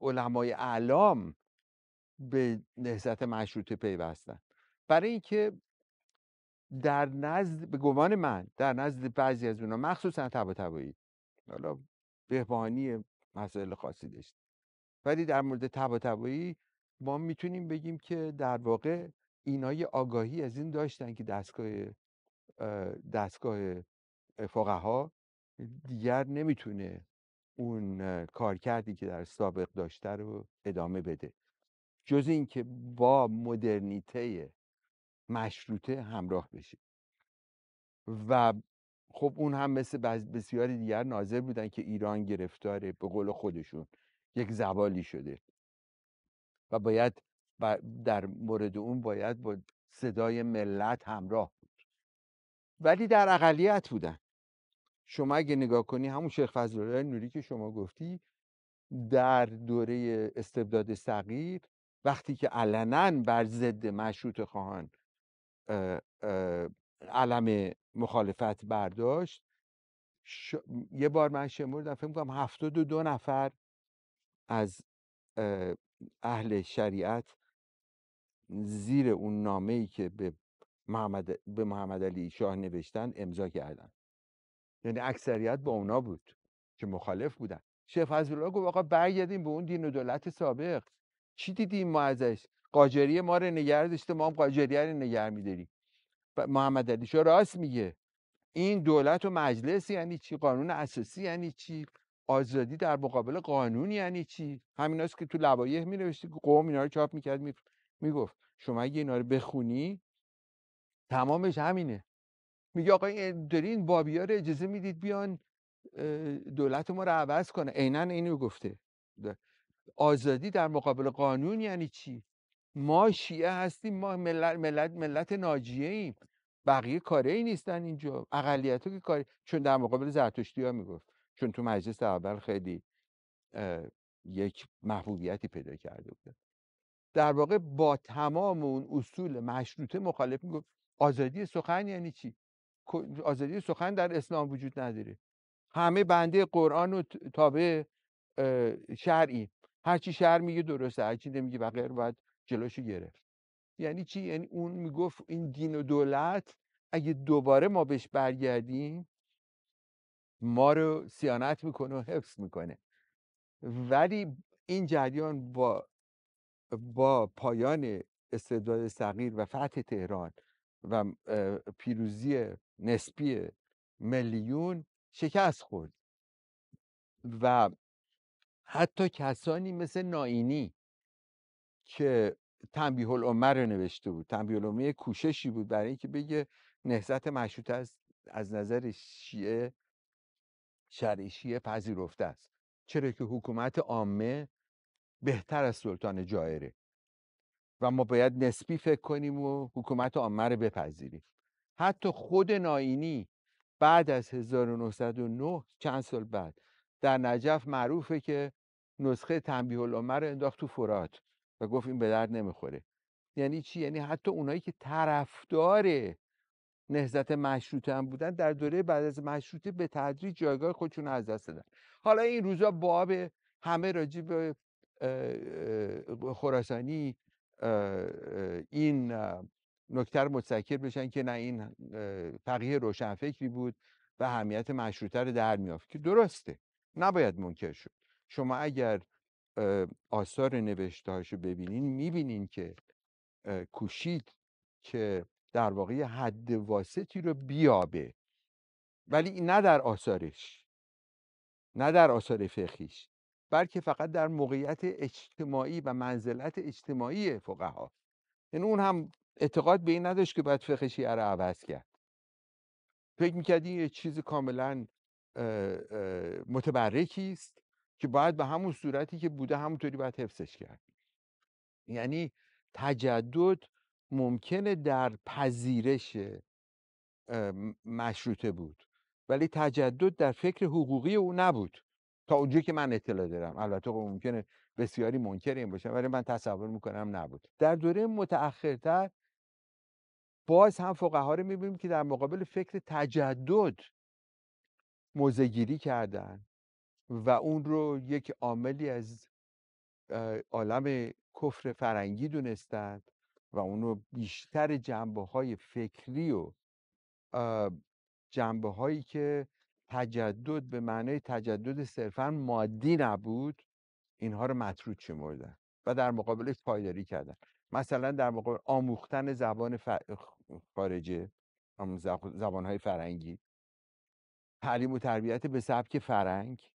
علمای اعلام به نهزت مشروطه پیوستن برای اینکه در نزد به گمان من در نزد بعضی از اونا مخصوصا تبا حالا بهبانی مسئله خاصی داشت ولی در مورد تبا تبایی ما میتونیم بگیم که در واقع اینا یه آگاهی از این داشتن که دستگاه دستگاه ها دیگر نمیتونه اون کارکردی که در سابق داشته رو ادامه بده جز اینکه با مدرنیته مشروطه همراه بشه و خب اون هم مثل بسیاری دیگر ناظر بودن که ایران گرفتاره به قول خودشون یک زوالی شده و باید در مورد اون باید با صدای ملت همراه بود ولی در اقلیت بودن شما اگه نگاه کنی همون شیخ فضلالله نوری که شما گفتی در دوره استبداد صغیر وقتی که علنا بر ضد مشروط خواهان علم مخالفت برداشت یه بار من شمردم فکر میکنم هفتاد و دو نفر از اهل شریعت زیر اون نامه ای که به محمد, به محمد علی شاه نوشتن امضا کردن یعنی اکثریت با اونا بود که مخالف بودن شیخ فضل الله گفت آقا برگردیم به اون دین و دولت سابق چی دیدیم ما ازش قاجری ما رو نگه داشته ما هم قاجری رو نگه میداریم محمد علی شاه راست میگه این دولت و مجلس یعنی چی قانون اساسی یعنی چی آزادی در مقابل قانون یعنی چی است که تو لوایح می نوشتی که قوم اینا رو چاپ میکرد میگفت می شما اگه اینا رو بخونی تمامش همینه میگه آقا این دارین بابیا رو اجازه میدید بیان دولت ما رو عوض کنه عینا اینو گفته آزادی در مقابل قانون یعنی چی ما شیعه هستیم ما ملت ملت, ملت ناجیه ایم بقیه کاری ای نیستن اینجا اقلیت که کاری چون در مقابل زرتشتی ها میگفت چون تو مجلس اول خیلی یک محبوبیتی پیدا کرده بود در واقع با تمام اون اصول مشروطه مخالف میگفت آزادی سخن یعنی چی آزادی سخن در اسلام وجود نداره همه بنده قرآن و تابع شرعی هرچی شر میگه درسته هرچی نمیگه بقیه رو باید جلوشو گرفت یعنی چی یعنی اون میگفت این دین و دولت اگه دوباره ما بهش برگردیم ما رو سیانت میکنه و حفظ میکنه ولی این جریان با پایان استعداد صغیر و فتح تهران و پیروزی نسبی میلیون شکست خورد و حتی کسانی مثل ناینی که تنبیه الامه رو نوشته بود تنبیه الامه کوششی بود برای اینکه بگه نهزت مشروطه از از نظر شیعه شرعی شیعه پذیرفته است چرا که حکومت عامه بهتر از سلطان جایره و ما باید نسبی فکر کنیم و حکومت عامه رو بپذیریم حتی خود ناینی بعد از 1909 چند سال بعد در نجف معروفه که نسخه تنبیه الامه رو انداخت تو فرات و گفت این به درد نمیخوره یعنی چی یعنی حتی اونایی که طرفدار نهضت مشروطه هم بودن در دوره بعد از مشروطه به تدریج جایگاه خودشون از دست دادن حالا این روزا باب همه راجی به خراسانی این نکتر متذکر بشن که نه این فقیه روشنفکری بود و همیت مشروطه رو در میافت که درسته نباید منکر شد شما اگر آثار نوشتهاشو ببینین میبینین که کوشید که در واقع حد واسطی رو بیابه ولی نه در آثارش نه در آثار فقهیش بلکه فقط در موقعیت اجتماعی و منزلت اجتماعی فقها یعنی اون هم اعتقاد به این نداشت که باید فقه شیعه رو عوض کرد فکر این یه چیز کاملا متبرکی است که باید به همون صورتی که بوده همونطوری باید حفظش کرد یعنی تجدد ممکنه در پذیرش مشروطه بود ولی تجدد در فکر حقوقی او نبود تا اونجا که من اطلاع دارم البته خب ممکنه بسیاری منکر این باشه ولی من تصور میکنم نبود در دوره متأخرتر باز هم فقها رو میبینیم که در مقابل فکر تجدد موزگیری کردن و اون رو یک عاملی از عالم کفر فرنگی دونستند و اون رو بیشتر جنبه های فکری و جنبه هایی که تجدد به معنای تجدد صرفا مادی نبود اینها رو مطرود شمردن و در مقابلش پایداری کردن مثلا در مقابل آموختن زبان ف... خارجه زبان های فرنگی تعلیم و تربیت به سبک فرنگ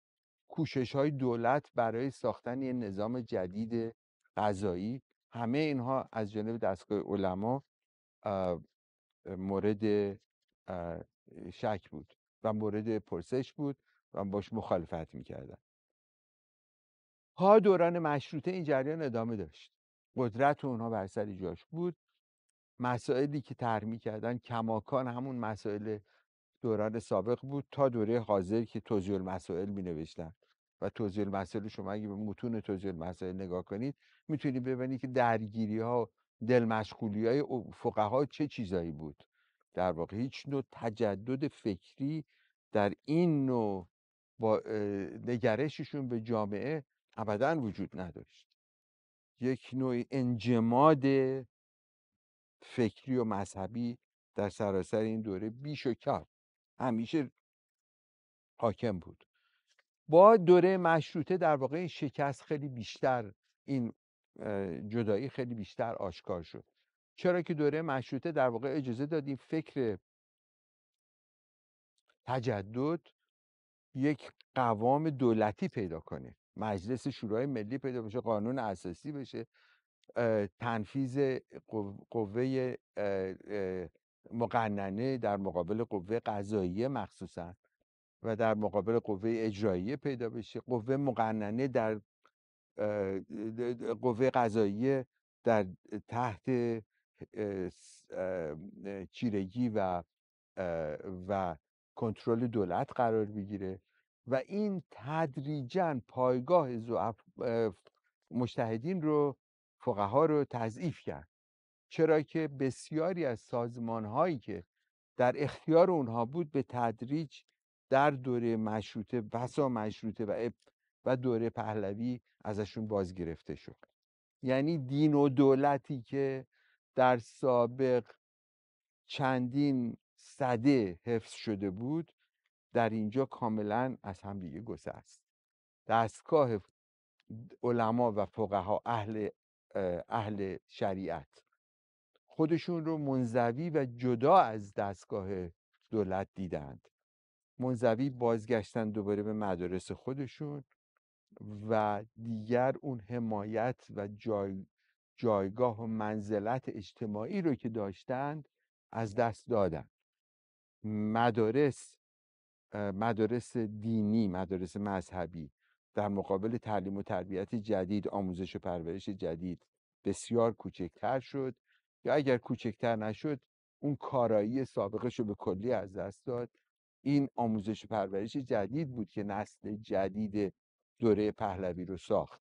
کوشش های دولت برای ساختن یه نظام جدید غذایی همه اینها از جانب دستگاه علما مورد شک بود و مورد پرسش بود و باش مخالفت میکردن ها دوران مشروطه این جریان ادامه داشت قدرت اونها بر سر جاش بود مسائلی که ترمی کردن کماکان همون مسائل دوران سابق بود تا دوره حاضر که توضیح مسائل می و توضیح مسئله شما اگه به متون توضیح مسئله نگاه کنید میتونید ببینید که درگیری ها دل مشغولی های ها چه چیزایی بود در واقع هیچ نوع تجدد فکری در این نوع با نگرششون به جامعه ابدا وجود نداشت یک نوع انجماد فکری و مذهبی در سراسر این دوره بیش و کار همیشه حاکم بود با دوره مشروطه در واقع شکست خیلی بیشتر این جدایی خیلی بیشتر آشکار شد چرا که دوره مشروطه در واقع اجازه داد این فکر تجدد یک قوام دولتی پیدا کنه مجلس شورای ملی پیدا بشه قانون اساسی بشه تنفیز قوه مقننه در مقابل قوه قضاییه مخصوصا و در مقابل قوه اجراییه پیدا بشه قوه مقننه در قوه قضاییه در تحت چیرگی و و کنترل دولت قرار بگیره و این تدریجا پایگاه مشتهدین رو فقها رو تضعیف کرد چرا که بسیاری از سازمان هایی که در اختیار اونها بود به تدریج در دوره مشروطه بسا مشروطه و و دوره پهلوی ازشون باز گرفته شد یعنی دین و دولتی که در سابق چندین صده حفظ شده بود در اینجا کاملا از هم دیگه است دستگاه علما و فقها اهل اهل شریعت خودشون رو منزوی و جدا از دستگاه دولت دیدند منزوی بازگشتن دوباره به مدارس خودشون و دیگر اون حمایت و جای جایگاه و منزلت اجتماعی رو که داشتند از دست دادن مدارس مدارس دینی مدارس مذهبی در مقابل تعلیم و تربیت جدید آموزش و پرورش جدید بسیار کوچکتر شد یا اگر کوچکتر نشد اون کارایی سابقش رو به کلی از دست داد این آموزش و پرورش جدید بود که نسل جدید دوره پهلوی رو ساخت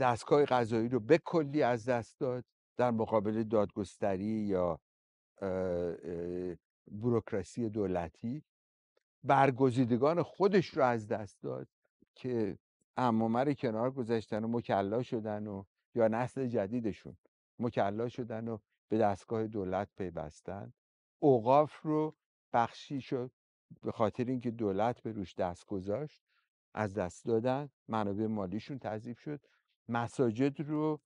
دستگاه غذایی رو به کلی از دست داد در مقابل دادگستری یا بروکراسی دولتی برگزیدگان خودش رو از دست داد که امامه رو کنار گذاشتن و مکلا شدن و یا نسل جدیدشون مکلا شدن و به دستگاه دولت پیوستن اوقاف رو بخشی شد به خاطر اینکه دولت به روش دست گذاشت از دست دادن منابع مالیشون تضیف شد مساجد رو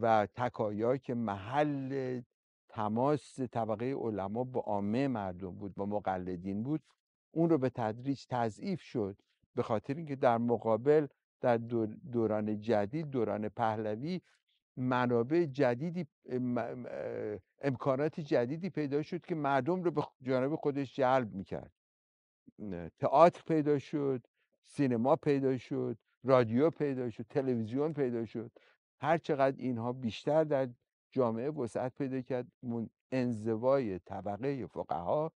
و تکایا که محل تماس طبقه علما با عامه مردم بود با مقلدین بود اون رو به تدریج تضعیف شد به خاطر اینکه در مقابل در دوران جدید دوران پهلوی منابع جدیدی امکانات جدیدی پیدا شد که مردم رو به جانب خودش جلب میکرد تئاتر پیدا شد سینما پیدا شد رادیو پیدا شد تلویزیون پیدا شد هر چقدر اینها بیشتر در جامعه وسعت پیدا کرد انزوای طبقه فقها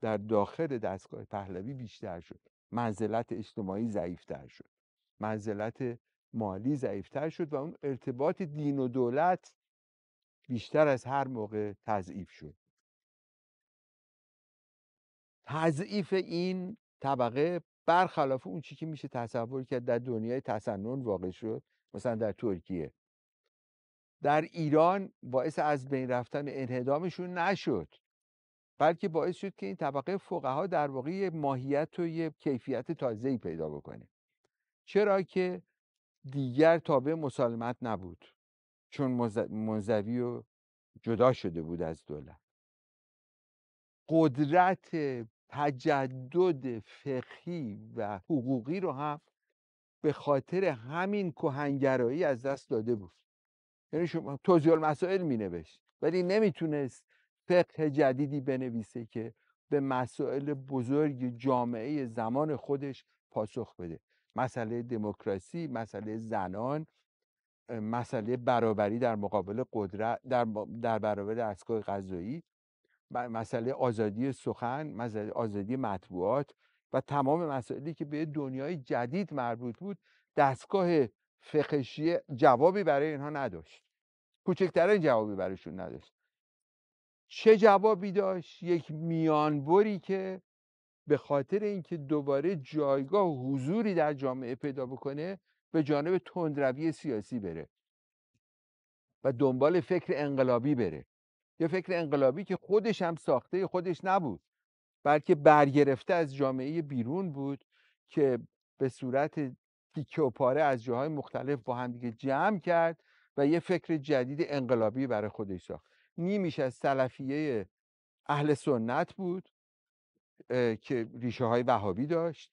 در داخل دستگاه پهلوی بیشتر شد منزلت اجتماعی ضعیفتر شد منزلت مالی ضعیفتر شد و اون ارتباط دین و دولت بیشتر از هر موقع تضعیف شد تضعیف این طبقه برخلاف اون چی که میشه تصور کرد در دنیای تسنن واقع شد مثلا در ترکیه در ایران باعث از بین رفتن انهدامشون نشد بلکه باعث شد که این طبقه فقها در واقع ماهیت و یه کیفیت تازه‌ای پیدا بکنه چرا که دیگر تابع مسالمت نبود چون منزوی و جدا شده بود از دولت قدرت تجدد فقهی و حقوقی رو هم به خاطر همین کهنگرایی از دست داده بود یعنی شما توضیح المسائل می نوشت ولی نمیتونست فقه جدیدی بنویسه که به مسائل بزرگ جامعه زمان خودش پاسخ بده مسئله دموکراسی مسئله زنان مسئله برابری در مقابل قدرت در, در برابر دستگاه قضایی مسئله آزادی سخن مسئله آزادی مطبوعات و تمام مسائلی که به دنیای جدید مربوط بود دستگاه فقهشیه جوابی برای اینها نداشت کوچکترین جوابی برایشون نداشت چه جوابی داشت یک میانبری که به خاطر اینکه دوباره جایگاه حضوری در جامعه پیدا بکنه به جانب تندروی سیاسی بره و دنبال فکر انقلابی بره یا فکر انقلابی که خودش هم ساخته خودش نبود بلکه برگرفته از جامعه بیرون بود که به صورت تیکه و پاره از جاهای مختلف با هم دیگه جمع کرد و یه فکر جدید انقلابی برای خودش ساخت نیمیش از سلفیه اهل سنت بود که ریشه های وهابی داشت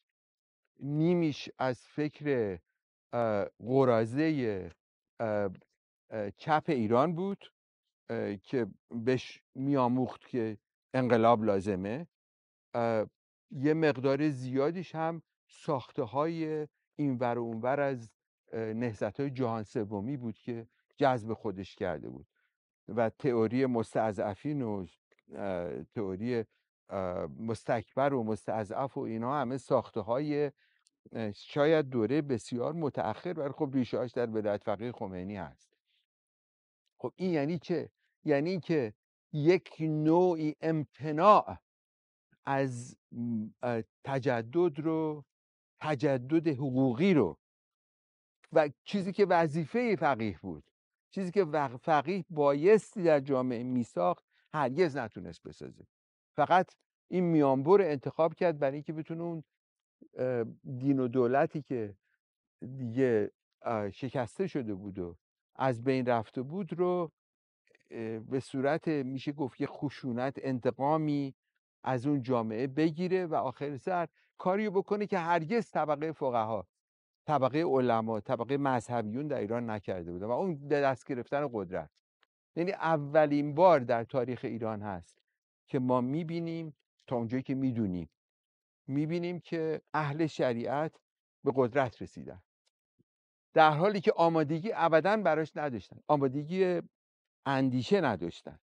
نیمیش از فکر قرازه چپ ایران بود که بهش میاموخت که انقلاب لازمه یه مقدار زیادیش هم ساخته های اینور و اونور از نهزت های جهان سومی بود که جذب خودش کرده بود و تئوری مستعزفین و تئوری مستکبر و مستضعف و اینا همه ساخته های شاید دوره بسیار متأخر ولی خب ریشه در ولایت فقیه خمینی هست خب این یعنی چه یعنی که یک نوعی امتناع از تجدد رو تجدد حقوقی رو و چیزی که وظیفه فقیه بود چیزی که فقیه بایستی در جامعه میساخت هرگز نتونست بسازه فقط این میانبر انتخاب کرد برای اینکه بتونه اون دین و دولتی که دیگه شکسته شده بود و از بین رفته بود رو به صورت میشه گفت یه خشونت انتقامی از اون جامعه بگیره و آخر سر کاریو بکنه که هرگز طبقه فقها طبقه علما طبقه مذهبیون در ایران نکرده بوده و اون دست گرفتن قدرت یعنی اولین بار در تاریخ ایران هست که ما میبینیم تا اونجایی که میدونیم میبینیم که اهل شریعت به قدرت رسیدن در حالی که آمادگی ابدا براش نداشتن آمادگی اندیشه نداشتن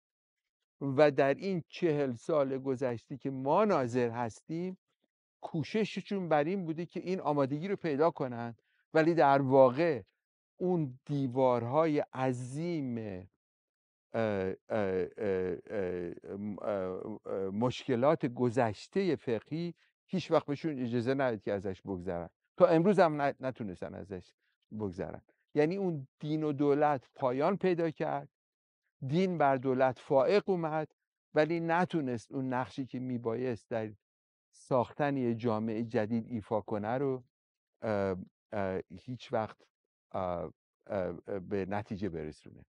و در این چهل سال گذشته که ما ناظر هستیم کوشششون بر این بوده که این آمادگی رو پیدا کنند ولی در واقع اون دیوارهای عظیم مشکلات گذشته فقهی هیچ وقت بهشون اجازه نداد که ازش بگذرن تا امروز هم نتونستن ازش بگذرن یعنی اون دین و دولت پایان پیدا کرد دین بر دولت فائق اومد ولی نتونست اون نقشی که میبایست در ساختن یه جامعه جدید ایفا کنه رو هیچ وقت به نتیجه برسونه